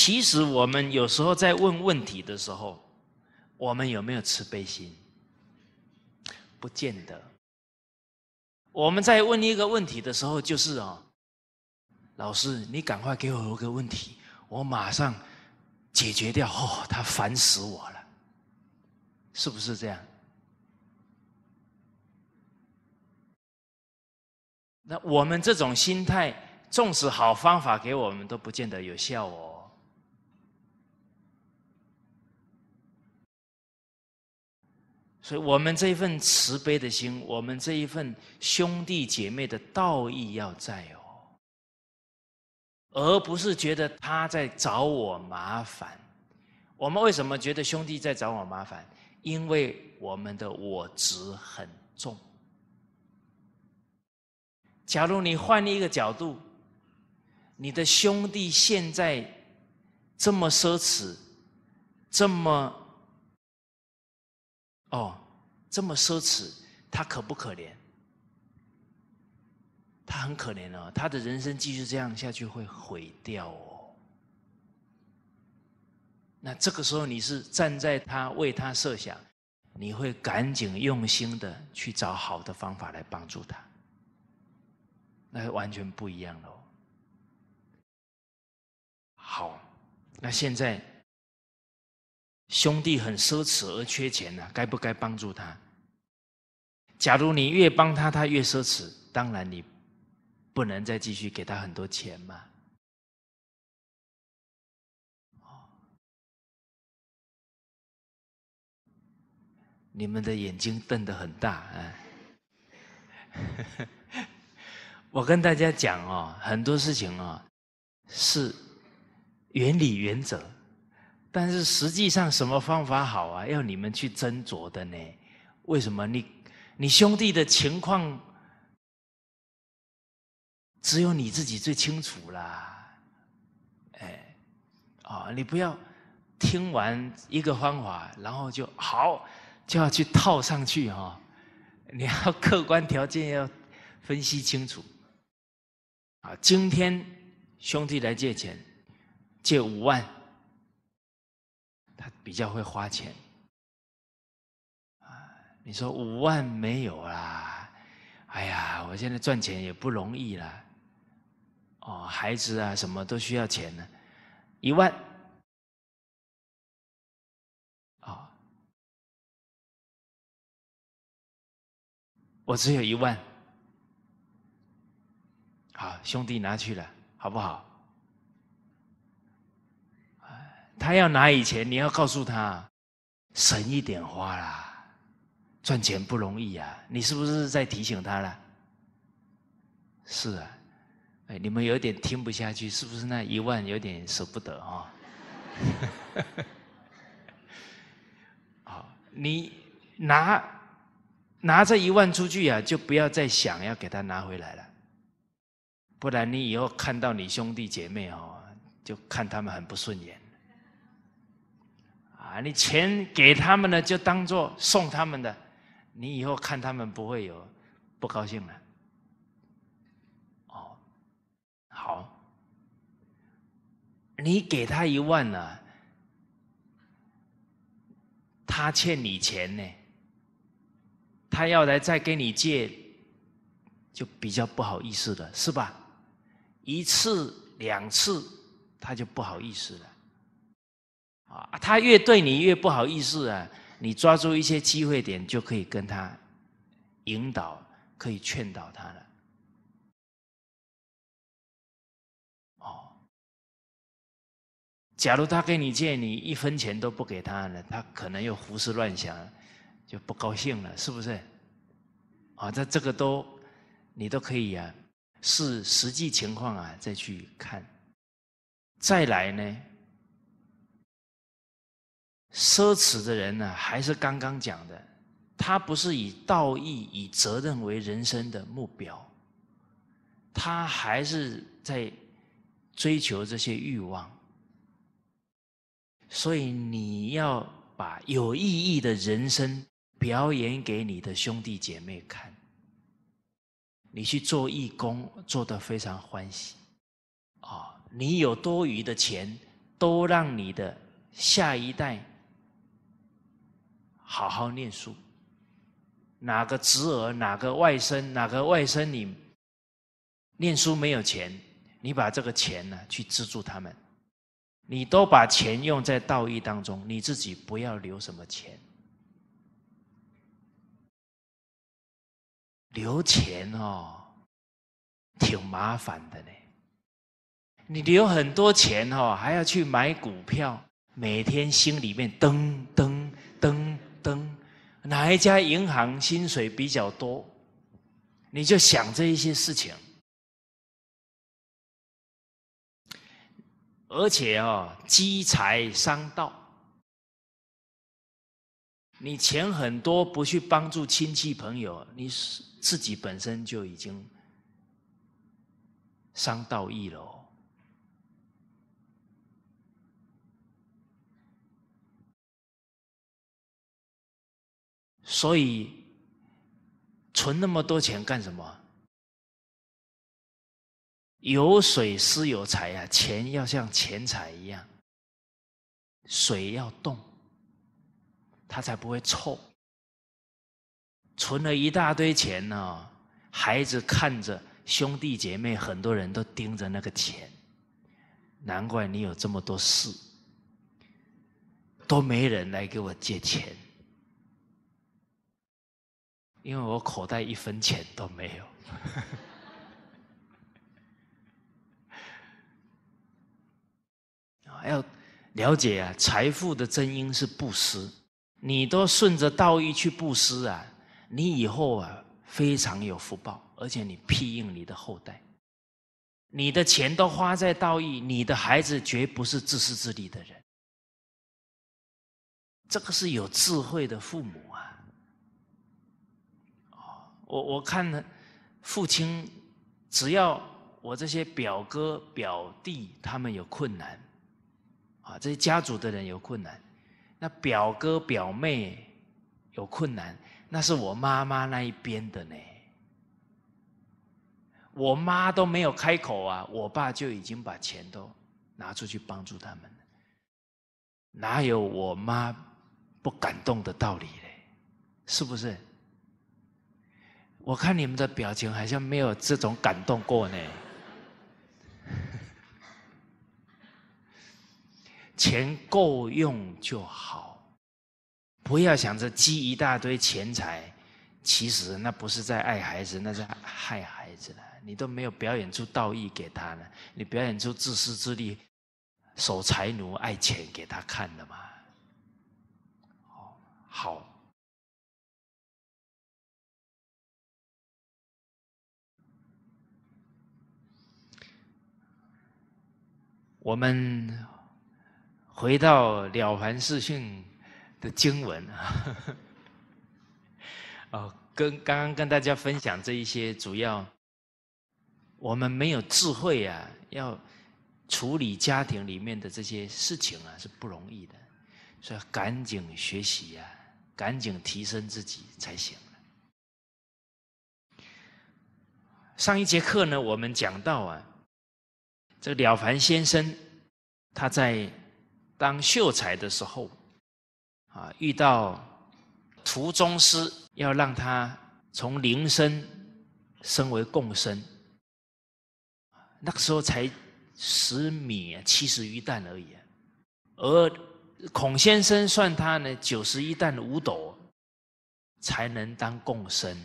其实我们有时候在问问题的时候，我们有没有慈悲心？不见得。我们在问一个问题的时候，就是哦，老师，你赶快给我一个问题，我马上解决掉。哦，他烦死我了，是不是这样？那我们这种心态，纵使好方法给我们，都不见得有效哦。所以我们这一份慈悲的心，我们这一份兄弟姐妹的道义要在哦，而不是觉得他在找我麻烦。我们为什么觉得兄弟在找我麻烦？因为我们的我执很重。假如你换一个角度，你的兄弟现在这么奢侈，这么……哦，这么奢侈，他可不可怜？他很可怜哦，他的人生继续这样下去会毁掉哦。那这个时候你是站在他为他设想，你会赶紧用心的去找好的方法来帮助他，那完全不一样喽。好，那现在。兄弟很奢侈而缺钱啊，该不该帮助他？假如你越帮他，他越奢侈，当然你不能再继续给他很多钱嘛。你们的眼睛瞪得很大啊！我跟大家讲哦，很多事情啊是原理原则。但是实际上什么方法好啊？要你们去斟酌的呢？为什么？你你兄弟的情况，只有你自己最清楚啦。哎，哦，你不要听完一个方法，然后就好就要去套上去哈。你要客观条件要分析清楚。啊，今天兄弟来借钱，借五万。他比较会花钱，啊，你说五万没有啦，哎呀，我现在赚钱也不容易啦。哦，孩子啊，什么都需要钱呢，一万，哦，我只有一万，好，兄弟拿去了，好不好？他要拿以前，你要告诉他，省一点花啦，赚钱不容易啊！你是不是在提醒他了？是啊，哎，你们有点听不下去，是不是那一万有点舍不得啊？好，你拿拿这一万出去呀，就不要再想要给他拿回来了，不然你以后看到你兄弟姐妹哦，就看他们很不顺眼。啊，你钱给他们了，就当做送他们的，你以后看他们不会有不高兴了。哦，好，你给他一万了，他欠你钱呢，他要来再跟你借，就比较不好意思了，是吧？一次两次他就不好意思了。啊，他越对你越不好意思啊！你抓住一些机会点，就可以跟他引导，可以劝导他了。哦，假如他跟你借，你一分钱都不给他呢，他可能又胡思乱想，就不高兴了，是不是？啊，这这个都你都可以啊，视实际情况啊，再去看，再来呢。奢侈的人呢，还是刚刚讲的，他不是以道义、以责任为人生的目标，他还是在追求这些欲望。所以你要把有意义的人生表演给你的兄弟姐妹看，你去做义工，做得非常欢喜，啊，你有多余的钱，都让你的下一代。好好念书，哪个侄儿、哪个外甥、哪个外甥女，念书没有钱，你把这个钱呢去资助他们，你都把钱用在道义当中，你自己不要留什么钱，留钱哦，挺麻烦的呢。你留很多钱哦，还要去买股票，每天心里面噔噔噔。哪一家银行薪水比较多，你就想这一些事情，而且哦，积财伤道，你钱很多不去帮助亲戚朋友，你自自己本身就已经伤道义了。所以存那么多钱干什么？有水才有财呀，钱要像钱财一样，水要动，它才不会臭。存了一大堆钱呢，孩子看着兄弟姐妹很多人都盯着那个钱，难怪你有这么多事，都没人来给我借钱。因为我口袋一分钱都没有。要了解啊，财富的真因是布施。你都顺着道义去布施啊，你以后啊非常有福报，而且你庇应你的后代。你的钱都花在道义，你的孩子绝不是自私自利的人。这个是有智慧的父母啊。我我看呢，父亲只要我这些表哥表弟他们有困难，啊，这些家族的人有困难，那表哥表妹有困难，那是我妈妈那一边的呢。我妈都没有开口啊，我爸就已经把钱都拿出去帮助他们了。哪有我妈不感动的道理嘞？是不是？我看你们的表情好像没有这种感动过呢。钱够用就好，不要想着积一大堆钱财，其实那不是在爱孩子，那是害孩子了。你都没有表演出道义给他呢，你表演出自私自利、守财奴爱钱给他看了吗？好。我们回到了凡世训的经文啊，跟刚刚跟大家分享这一些，主要我们没有智慧啊，要处理家庭里面的这些事情啊，是不容易的，所以赶紧学习啊，赶紧提升自己才行。上一节课呢，我们讲到啊。这了凡先生，他在当秀才的时候，啊，遇到途宗师要让他从灵身升为贡生，那个时候才十米七十余担而已，而孔先生算他呢九十一担五斗才能当贡生，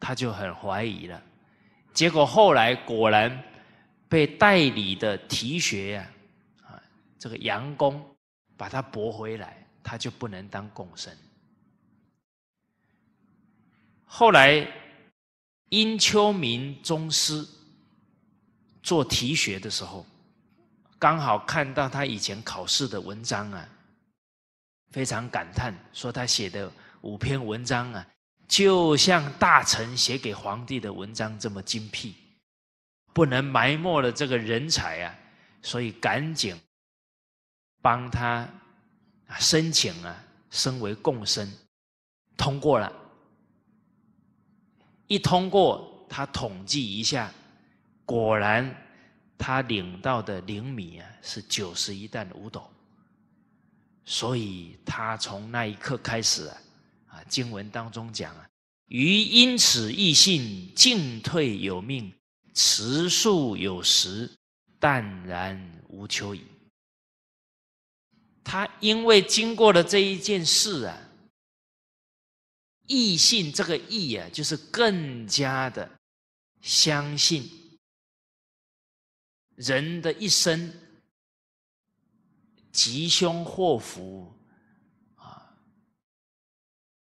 他就很怀疑了。结果后来果然。被代理的提学呀，啊，这个杨公把他驳回来，他就不能当贡生。后来殷秋明宗师做提学的时候，刚好看到他以前考试的文章啊，非常感叹，说他写的五篇文章啊，就像大臣写给皇帝的文章这么精辟。不能埋没了这个人才啊，所以赶紧帮他啊申请啊升为贡生，通过了。一通过，他统计一下，果然他领到的灵米啊是九十一担五斗，所以他从那一刻开始啊啊经文当中讲啊，余因此异性进退有命。持数有时，淡然无求矣。他因为经过了这一件事啊，异性这个异啊，就是更加的相信人的一生，吉凶祸福啊，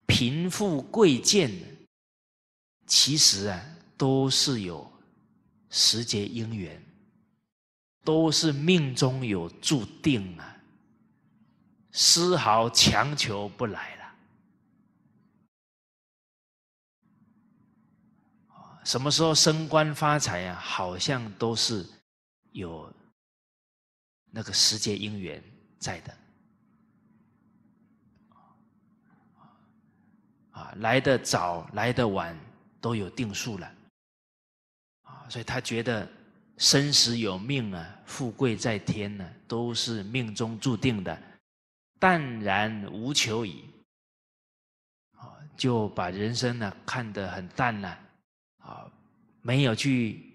贫富贵贱，其实啊，都是有。时节因缘都是命中有注定啊，丝毫强求不来了。什么时候升官发财啊，好像都是有那个时节因缘在的。啊，来的早，来的晚，都有定数了。所以他觉得生死有命啊，富贵在天呢，都是命中注定的，淡然无求矣。啊，就把人生呢看得很淡了，啊，没有去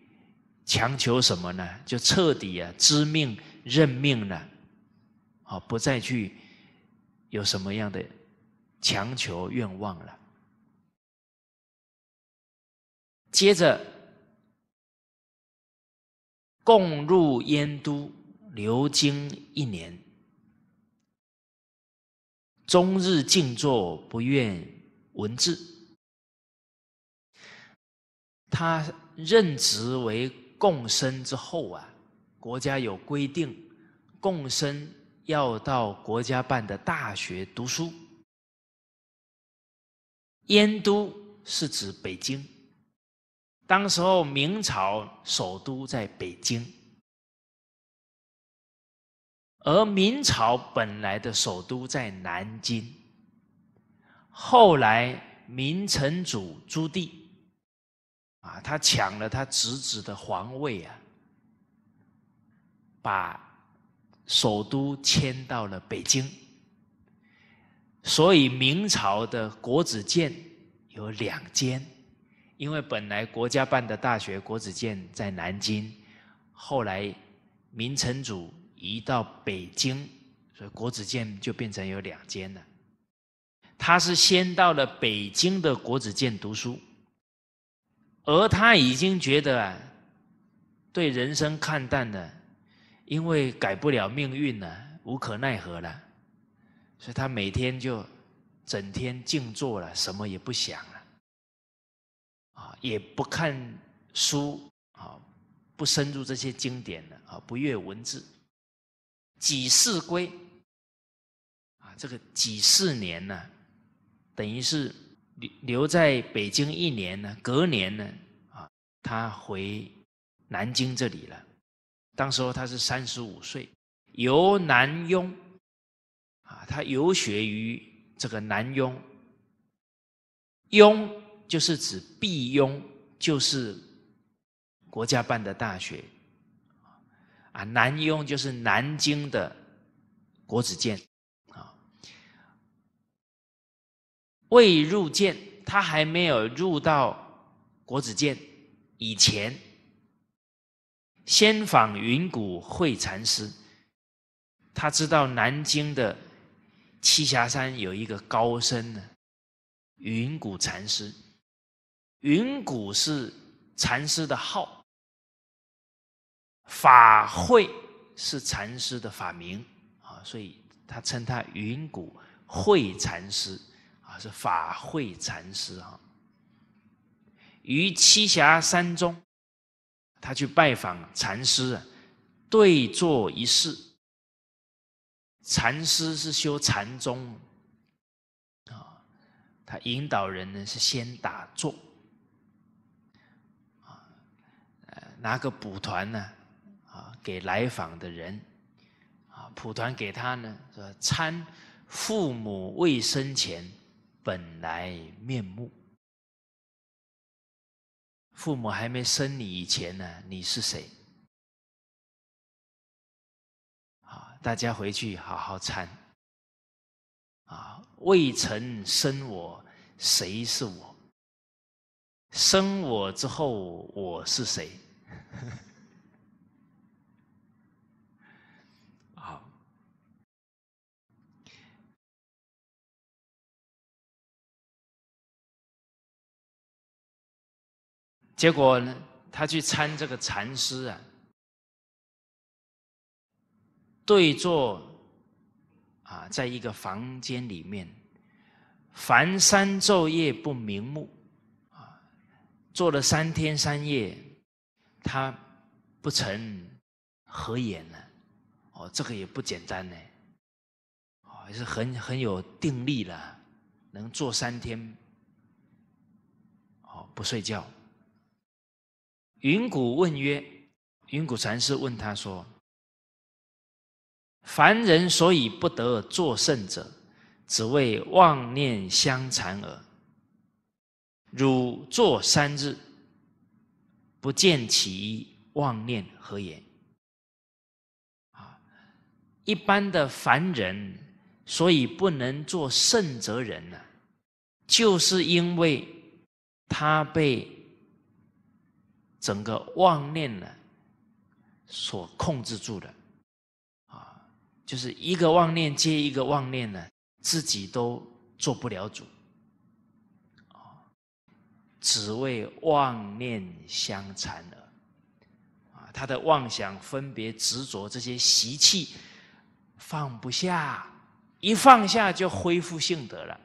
强求什么呢？就彻底啊知命认命了，啊，不再去有什么样的强求愿望了。接着。共入燕都，留京一年，终日静坐，不愿文字。他任职为贡生之后啊，国家有规定，贡生要到国家办的大学读书。燕都是指北京。当时候，明朝首都在北京，而明朝本来的首都在南京。后来，明成祖朱棣，啊，他抢了他侄子的皇位啊，把首都迁到了北京。所以，明朝的国子监有两间。因为本来国家办的大学国子监在南京，后来明成祖移到北京，所以国子监就变成有两间了。他是先到了北京的国子监读书，而他已经觉得啊，对人生看淡了，因为改不了命运了，无可奈何了，所以他每天就整天静坐了，什么也不想了。也不看书啊，不深入这些经典的啊，不阅文字。几世归啊，这个几四年呢，等于是留留在北京一年呢，隔年呢啊，他回南京这里了。当时候他是三十五岁，游南雍啊，他游学于这个南雍雍。就是指毕庸，就是国家办的大学，啊南庸就是南京的国子监，啊未入监，他还没有入到国子监以前，先访云谷慧禅师，他知道南京的栖霞山有一个高僧呢，云谷禅师。云谷是禅师的号，法会是禅师的法名啊，所以他称他云谷会禅师啊，是法会禅师啊。于栖霞山中，他去拜访禅师，对坐一室。禅师是修禅宗啊，他引导人呢是先打坐。拿个蒲团呢，啊，给来访的人，啊，蒲团给他呢，说参父母未生前本来面目，父母还没生你以前呢，你是谁？啊，大家回去好好参。啊，未曾生我谁是我？生我之后我是谁？好，结果呢？他去参这个禅师啊，对坐啊，在一个房间里面，凡三昼夜不瞑目啊，坐了三天三夜。他不曾合眼呢，哦，这个也不简单呢，哦，也是很很有定力了，能坐三天，哦，不睡觉。云谷问曰：“云谷禅师问他说，凡人所以不得作圣者，只为妄念相残耳。汝坐三日。”不见其妄念何也？啊，一般的凡人，所以不能做圣哲人呢，就是因为他被整个妄念呢所控制住了，啊，就是一个妄念接一个妄念呢，自己都做不了主。只为妄念相残而，啊，他的妄想分别执着这些习气放不下，一放下就恢复性德了，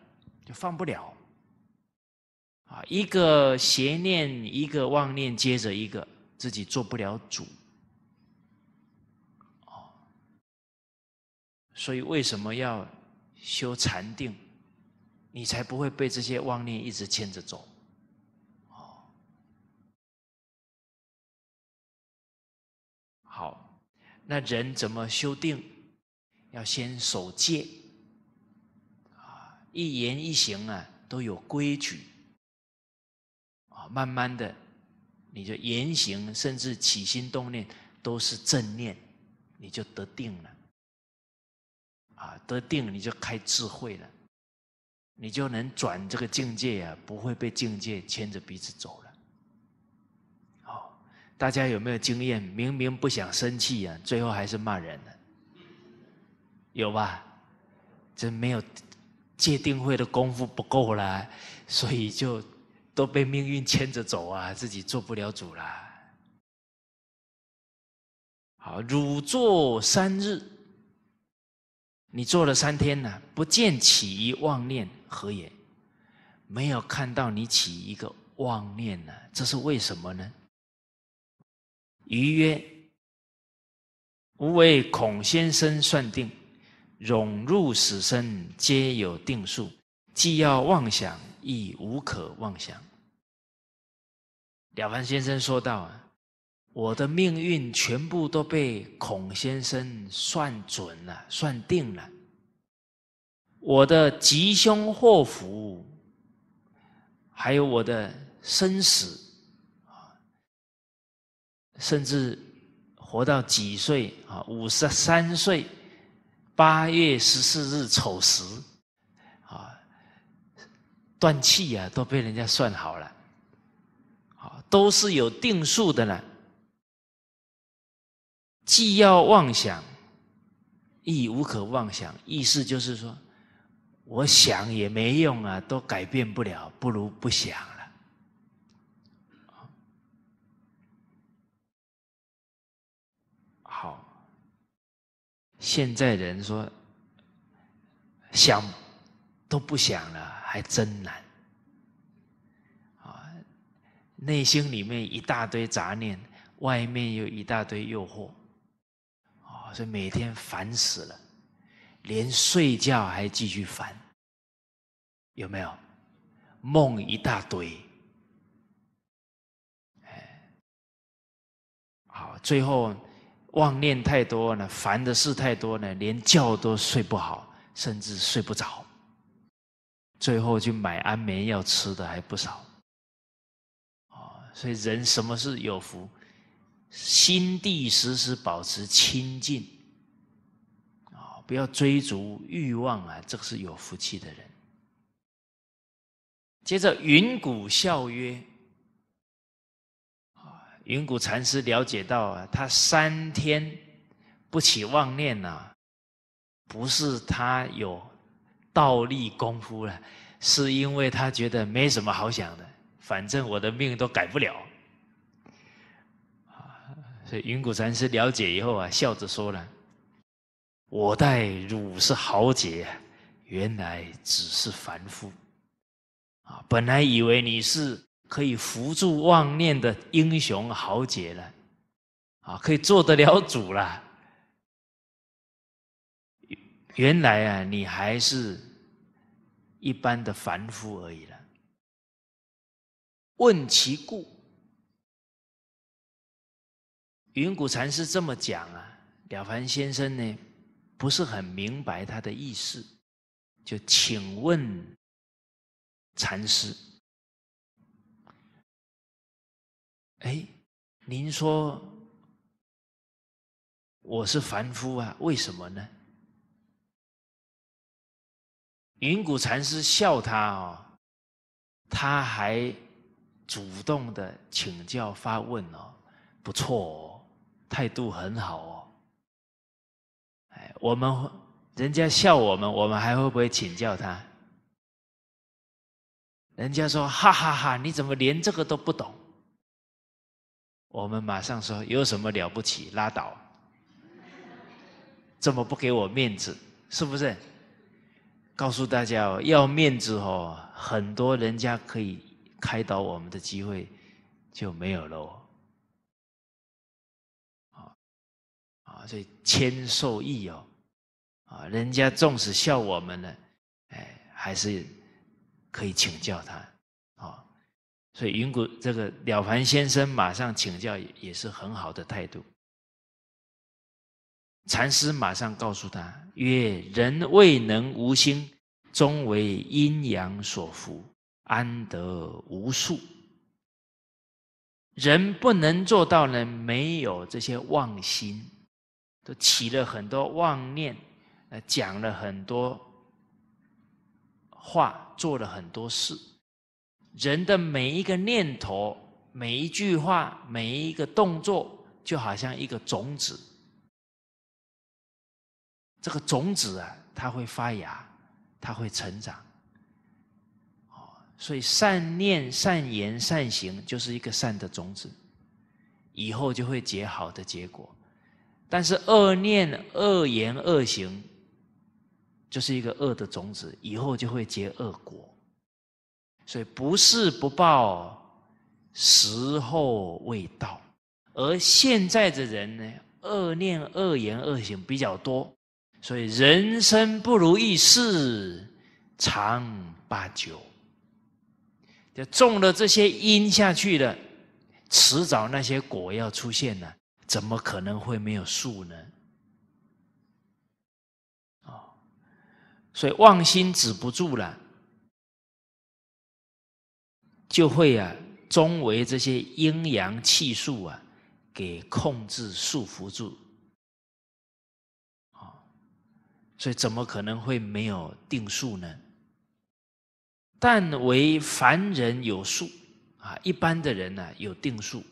就放不了。啊，一个邪念，一个妄念，接着一个，自己做不了主。哦，所以为什么要修禅定？你才不会被这些妄念一直牵着走。那人怎么修定？要先守戒啊，一言一行啊都有规矩啊。慢慢的，你就言行甚至起心动念都是正念，你就得定了啊。得定你就开智慧了，你就能转这个境界啊，不会被境界牵着鼻子走。大家有没有经验？明明不想生气啊，最后还是骂人了，有吧？这没有戒定慧的功夫不够啦，所以就都被命运牵着走啊，自己做不了主啦。好，汝坐三日，你坐了三天呢，不见起一妄念何也？没有看到你起一个妄念呢，这是为什么呢？余曰：“吾为孔先生算定，荣辱死生皆有定数，既要妄想，亦无可妄想。”了凡先生说道：“啊，我的命运全部都被孔先生算准了，算定了。我的吉凶祸福，还有我的生死。”甚至活到几岁啊？五十三岁，八月十四日丑时，啊，断气呀，都被人家算好了，啊，都是有定数的了。既要妄想，亦无可妄想，意思就是说，我想也没用啊，都改变不了，不如不想。现在人说想都不想了，还真难啊！内心里面一大堆杂念，外面又一大堆诱惑，啊，所以每天烦死了，连睡觉还继续烦，有没有？梦一大堆，哎，好，最后。妄念太多呢，烦的事太多呢，连觉都睡不好，甚至睡不着，最后去买安眠药吃的还不少。啊，所以人什么是有福？心地时时保持清净，啊，不要追逐欲望啊，这个是有福气的人。接着，云谷笑曰。云谷禅师了解到啊，他三天不起妄念呐，不是他有倒立功夫了，是因为他觉得没什么好想的，反正我的命都改不了。啊，所以云谷禅师了解以后啊，笑着说了：“我待汝是豪杰，原来只是凡夫。”啊，本来以为你是。可以扶助妄念的英雄豪杰了，啊，可以做得了主了。原来啊，你还是一般的凡夫而已了。问其故，云谷禅师这么讲啊，了凡先生呢不是很明白他的意思，就请问禅师。哎，您说我是凡夫啊？为什么呢？云谷禅师笑他哦，他还主动的请教发问哦，不错哦，态度很好哦。哎，我们人家笑我们，我们还会不会请教他？人家说哈哈哈，你怎么连这个都不懂？我们马上说有什么了不起？拉倒！这么不给我面子，是不是？告诉大家哦，要面子哦，很多人家可以开导我们的机会就没有了。哦。啊，所以谦受益哦，啊，人家纵使笑我们呢，哎，还是可以请教他。所以，云谷这个了凡先生马上请教，也是很好的态度。禅师马上告诉他曰：“人未能无心，终为阴阳所伏，安得无数？人不能做到呢，没有这些妄心，都起了很多妄念，呃，讲了很多话，做了很多事。”人的每一个念头、每一句话、每一个动作，就好像一个种子。这个种子啊，它会发芽，它会成长。所以善念、善言、善行就是一个善的种子，以后就会结好的结果。但是恶念、恶言、恶行，就是一个恶的种子，以后就会结恶果。所以不是不报，时候未到。而现在的人呢，恶念、恶言、恶行比较多，所以人生不如意事常八九。就种了这些因下去了，迟早那些果要出现呢，怎么可能会没有树呢？哦，所以妄心止不住了。就会啊，终为这些阴阳气数啊，给控制束缚住啊，所以怎么可能会没有定数呢？但为凡人有数啊，一般的人呢有定数，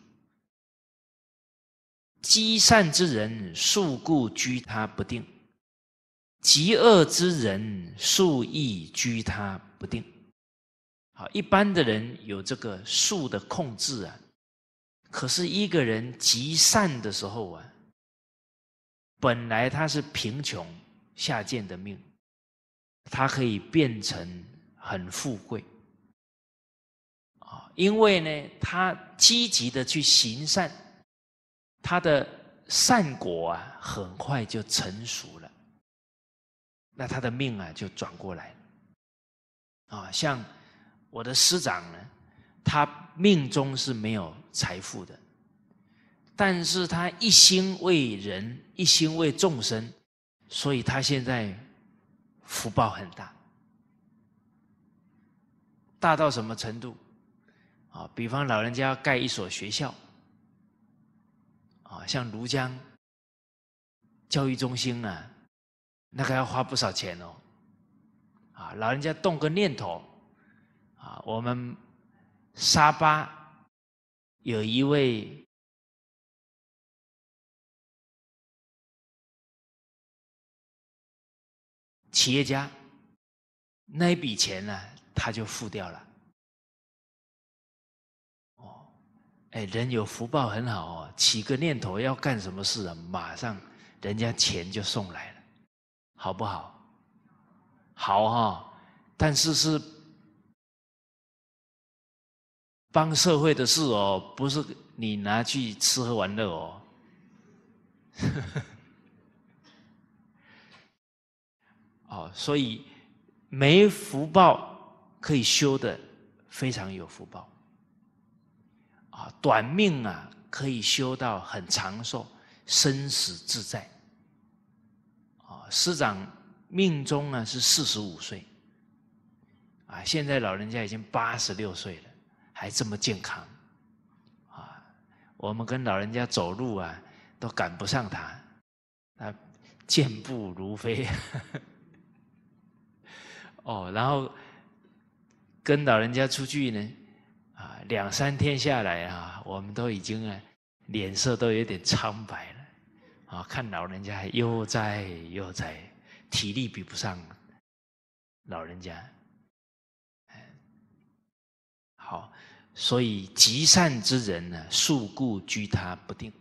积善之人数故居他不定，积恶之人数亦居他不定。好，一般的人有这个数的控制啊，可是一个人积善的时候啊，本来他是贫穷下贱的命，他可以变成很富贵啊，因为呢，他积极的去行善，他的善果啊很快就成熟了，那他的命啊就转过来，啊，像。我的师长呢，他命中是没有财富的，但是他一心为人，一心为众生，所以他现在福报很大，大到什么程度？啊，比方老人家盖一所学校，啊，像庐江教育中心啊，那个要花不少钱哦，啊，老人家动个念头。我们沙巴有一位企业家，那一笔钱呢，他就付掉了。哦，哎，人有福报很好哦，起个念头要干什么事啊，马上人家钱就送来了，好不好？好哈，但是是。帮社会的事哦，不是你拿去吃喝玩乐哦。哦，所以没福报可以修的非常有福报。啊，短命啊可以修到很长寿，生死自在。啊，师长命中呢是四十五岁，啊，现在老人家已经八十六岁了。还这么健康，啊，我们跟老人家走路啊，都赶不上他，他健步如飞。哦，然后跟老人家出去呢，啊，两三天下来啊，我们都已经啊，脸色都有点苍白了，啊，看老人家又在又在，体力比不上老人家。所以，积善之人呢，数故居他不定；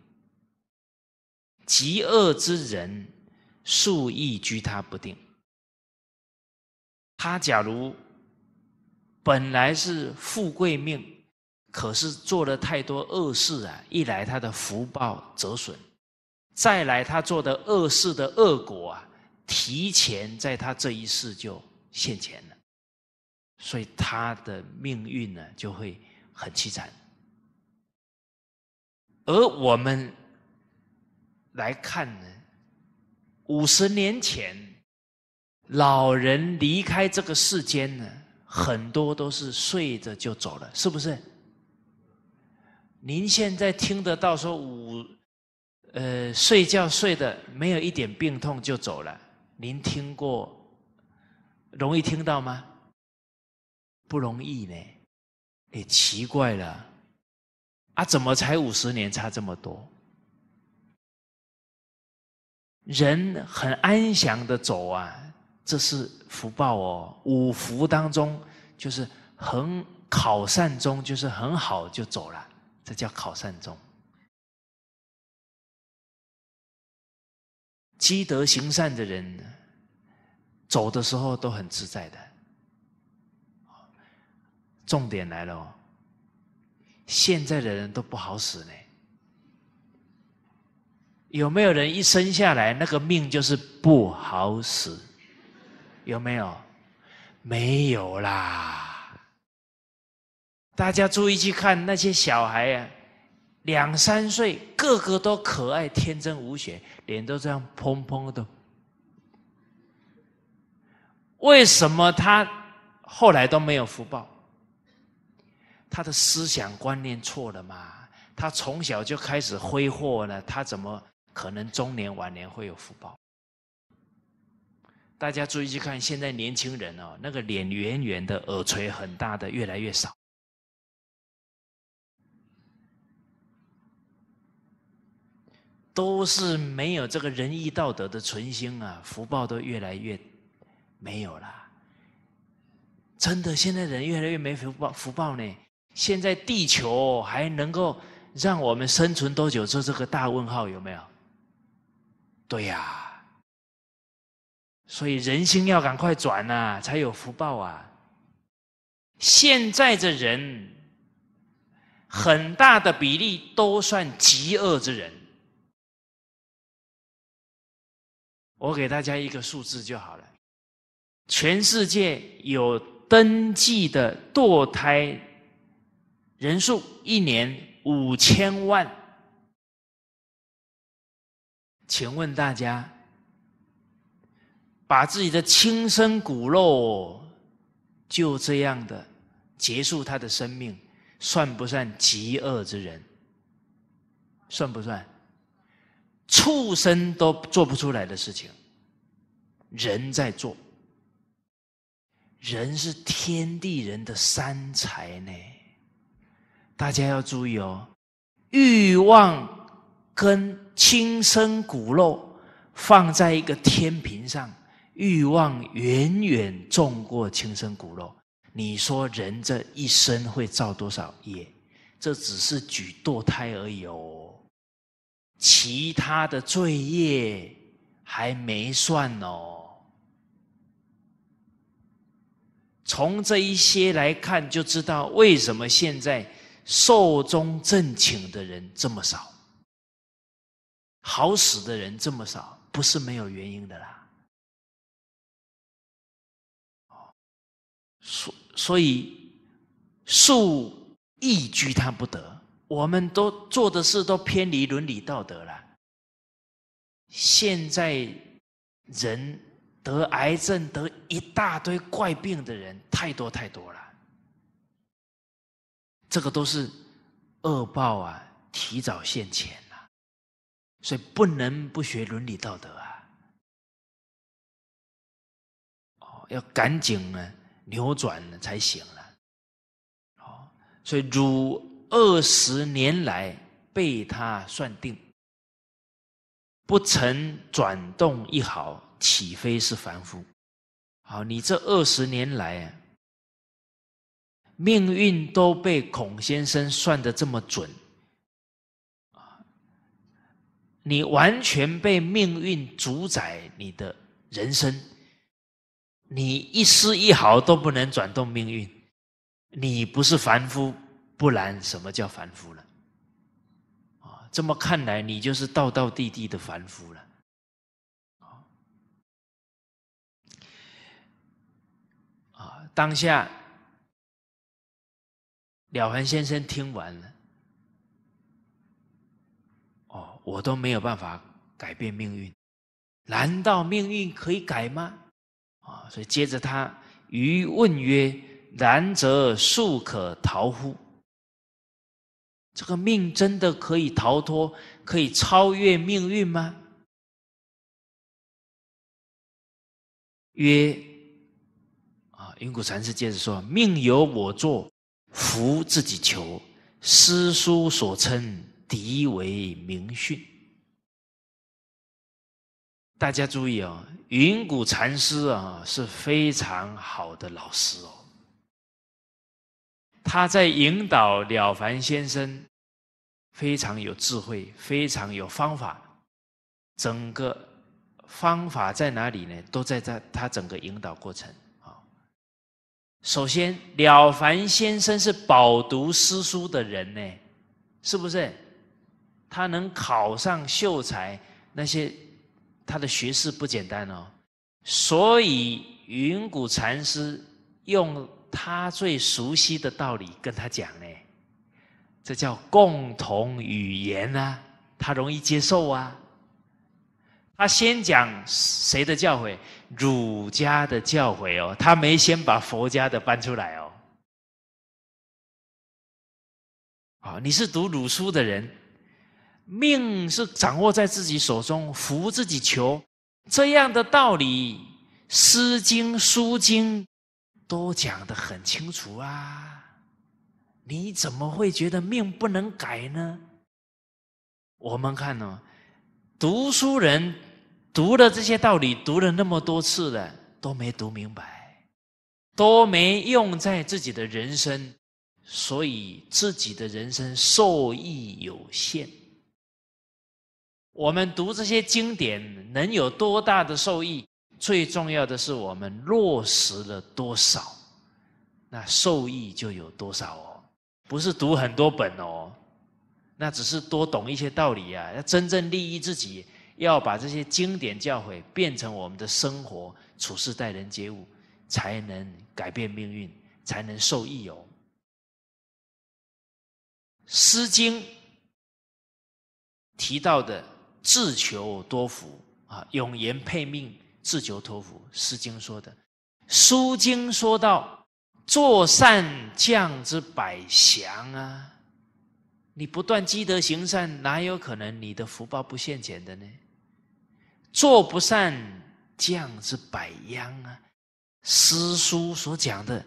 积恶之人，数亦居他不定。他假如本来是富贵命，可是做了太多恶事啊，一来他的福报折损，再来他做的恶事的恶果啊，提前在他这一世就现前了，所以他的命运呢，就会。很凄惨，而我们来看呢，五十年前，老人离开这个世间呢，很多都是睡着就走了，是不是？您现在听得到说五，呃，睡觉睡的没有一点病痛就走了，您听过，容易听到吗？不容易呢。也奇怪了，啊，怎么才五十年差这么多？人很安详的走啊，这是福报哦。五福当中，就是很考善终，就是很好就走了，这叫考善终。积德行善的人，走的时候都很自在的。重点来了，哦，现在的人都不好使呢。有没有人一生下来那个命就是不好使？有没有？没有啦。大家注意去看那些小孩呀，两三岁个个都可爱天真无邪，脸都这样蓬蓬的。为什么他后来都没有福报？他的思想观念错了嘛？他从小就开始挥霍了，他怎么可能中年晚年会有福报？大家注意去看，现在年轻人哦，那个脸圆圆的、耳垂很大的越来越少，都是没有这个仁义道德的存心啊，福报都越来越没有了。真的，现在人越来越没福报，福报呢？现在地球还能够让我们生存多久？这是个大问号，有没有？对呀，所以人心要赶快转呐，才有福报啊！现在的人很大的比例都算极恶之人，我给大家一个数字就好了：全世界有登记的堕胎。人数一年五千万，请问大家，把自己的亲生骨肉就这样的结束他的生命，算不算极恶之人？算不算畜生都做不出来的事情？人在做，人是天地人的三才呢。大家要注意哦，欲望跟亲生骨肉放在一个天平上，欲望远远重过亲生骨肉。你说人这一生会造多少业？这只是举堕胎而已哦，其他的罪业还没算哦。从这一些来看，就知道为什么现在。寿终正寝的人这么少，好死的人这么少，不是没有原因的啦。所所以，寿亦居他不得，我们都做的事都偏离伦理道德了。现在，人得癌症、得一大堆怪病的人太多太多了。这个都是恶报啊，提早现前啊。所以不能不学伦理道德啊！哦，要赶紧呢扭转才行了，哦，所以汝二十年来被他算定，不曾转动一毫，岂非是凡夫？好，你这二十年来。命运都被孔先生算的这么准，你完全被命运主宰你的人生，你一丝一毫都不能转动命运，你不是凡夫，不然什么叫凡夫了？啊，这么看来，你就是道道地地的凡夫了，啊，当下。了凡先生听完了，哦，我都没有办法改变命运，难道命运可以改吗？啊，所以接着他于问曰：“然则数可逃乎？”这个命真的可以逃脱，可以超越命运吗？曰：啊，云谷禅师接着说：“命由我作。”福自己求，诗书所称，敌为明训。大家注意啊，云谷禅师啊是非常好的老师哦，他在引导了凡先生，非常有智慧，非常有方法。整个方法在哪里呢？都在他他整个引导过程。首先，了凡先生是饱读诗书的人呢，是不是？他能考上秀才，那些他的学识不简单哦。所以云谷禅师用他最熟悉的道理跟他讲呢，这叫共同语言啊，他容易接受啊。他先讲谁的教诲？儒家的教诲哦，他没先把佛家的搬出来哦。啊，你是读儒书的人，命是掌握在自己手中，服自己求，这样的道理，《诗经》《书经》都讲的很清楚啊。你怎么会觉得命不能改呢？我们看呢，读书人。读了这些道理，读了那么多次了，都没读明白，都没用在自己的人生，所以自己的人生受益有限。我们读这些经典能有多大的受益？最重要的是我们落实了多少，那受益就有多少哦。不是读很多本哦，那只是多懂一些道理啊，要真正利益自己。要把这些经典教诲变成我们的生活处事待人接物，才能改变命运，才能受益哦。《诗经》提到的“自求多福”啊，“永言配命，自求多福”，《诗经》说的，《书经》说到“作善降之百祥”啊，你不断积德行善，哪有可能你的福报不现前的呢？做不善，将之百殃啊！诗书所讲的，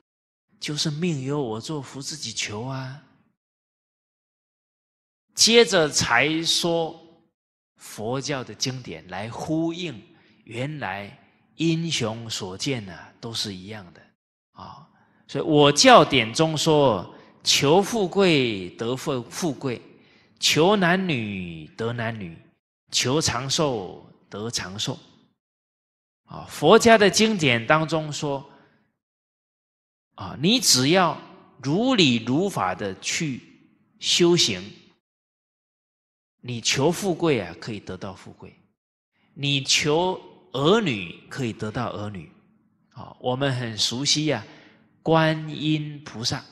就是命由我作，福自己求啊。接着才说佛教的经典来呼应，原来英雄所见呢，都是一样的啊。所以我教典中说，求富贵得富富贵，求男女得男女，求长寿。得长寿，啊！佛家的经典当中说，啊，你只要如理如法的去修行，你求富贵啊，可以得到富贵；你求儿女，可以得到儿女。啊，我们很熟悉呀，观音菩萨。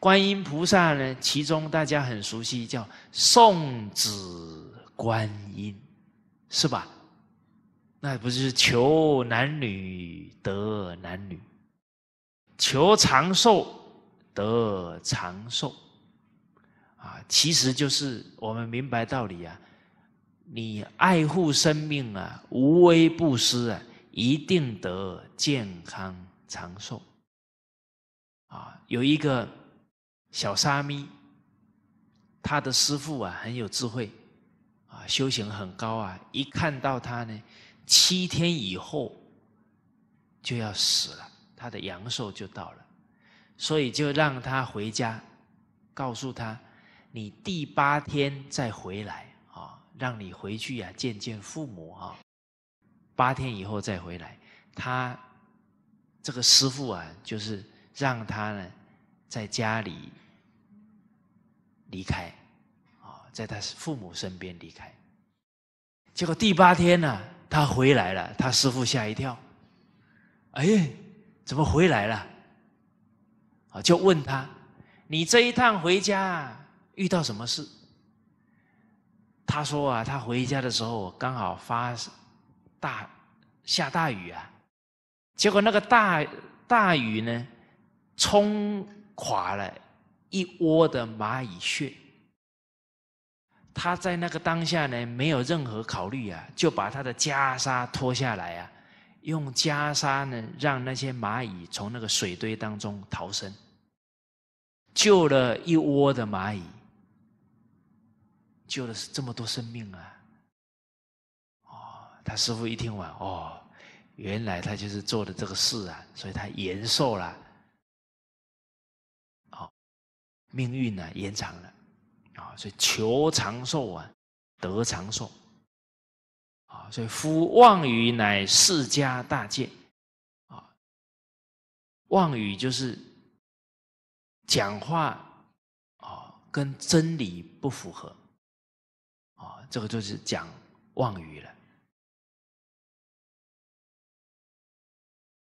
观音菩萨呢，其中大家很熟悉，叫送子。观音，是吧？那不是求男女得男女，求长寿得长寿，啊，其实就是我们明白道理啊，你爱护生命啊，无微不施啊，一定得健康长寿。啊，有一个小沙弥，他的师父啊很有智慧。修行很高啊！一看到他呢，七天以后就要死了，他的阳寿就到了，所以就让他回家，告诉他，你第八天再回来啊，让你回去呀，见见父母啊，八天以后再回来。他这个师傅啊，就是让他呢在家里离开。在他父母身边离开，结果第八天呢，他回来了。他师傅吓一跳，哎，怎么回来了？啊，就问他，你这一趟回家遇到什么事？他说啊，他回家的时候刚好发大下大雨啊，结果那个大大雨呢，冲垮了一窝的蚂蚁穴。他在那个当下呢，没有任何考虑啊，就把他的袈裟脱下来啊，用袈裟呢让那些蚂蚁从那个水堆当中逃生，救了一窝的蚂蚁，救了是这么多生命啊！哦，他师傅一听完，哦，原来他就是做的这个事啊，所以他延寿了，好，命运呢延长了。啊，所以求长寿啊，得长寿。啊，所以夫妄语乃释迦大戒。啊，妄语就是讲话啊，跟真理不符合。啊，这个就是讲妄语了。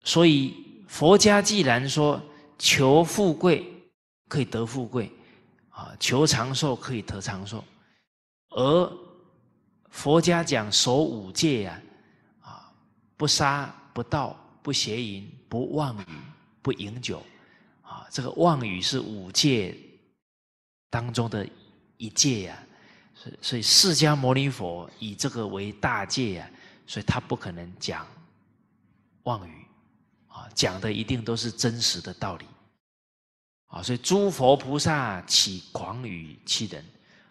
所以佛家既然说求富贵可以得富贵。啊，求长寿可以得长寿，而佛家讲守五戒呀，啊，不杀、不盗、不邪淫、不妄语、不饮酒，啊，这个妄语是五戒当中的，一戒呀，所所以释迦牟尼佛以这个为大戒呀，所以他不可能讲妄语，啊，讲的一定都是真实的道理。啊，所以诸佛菩萨起狂语欺人？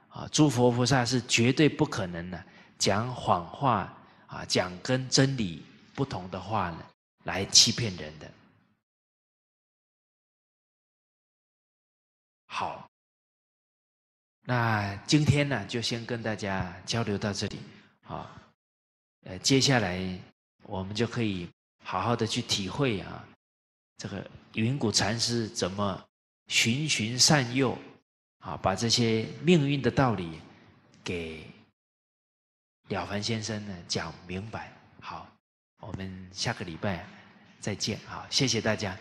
啊，诸佛菩萨是绝对不可能的讲谎话啊，讲跟真理不同的话呢，来欺骗人的。好，那今天呢，就先跟大家交流到这里。啊，呃，接下来我们就可以好好的去体会啊，这个云谷禅师怎么。循循善诱，啊，把这些命运的道理给了凡先生呢讲明白。好，我们下个礼拜再见啊！谢谢大家。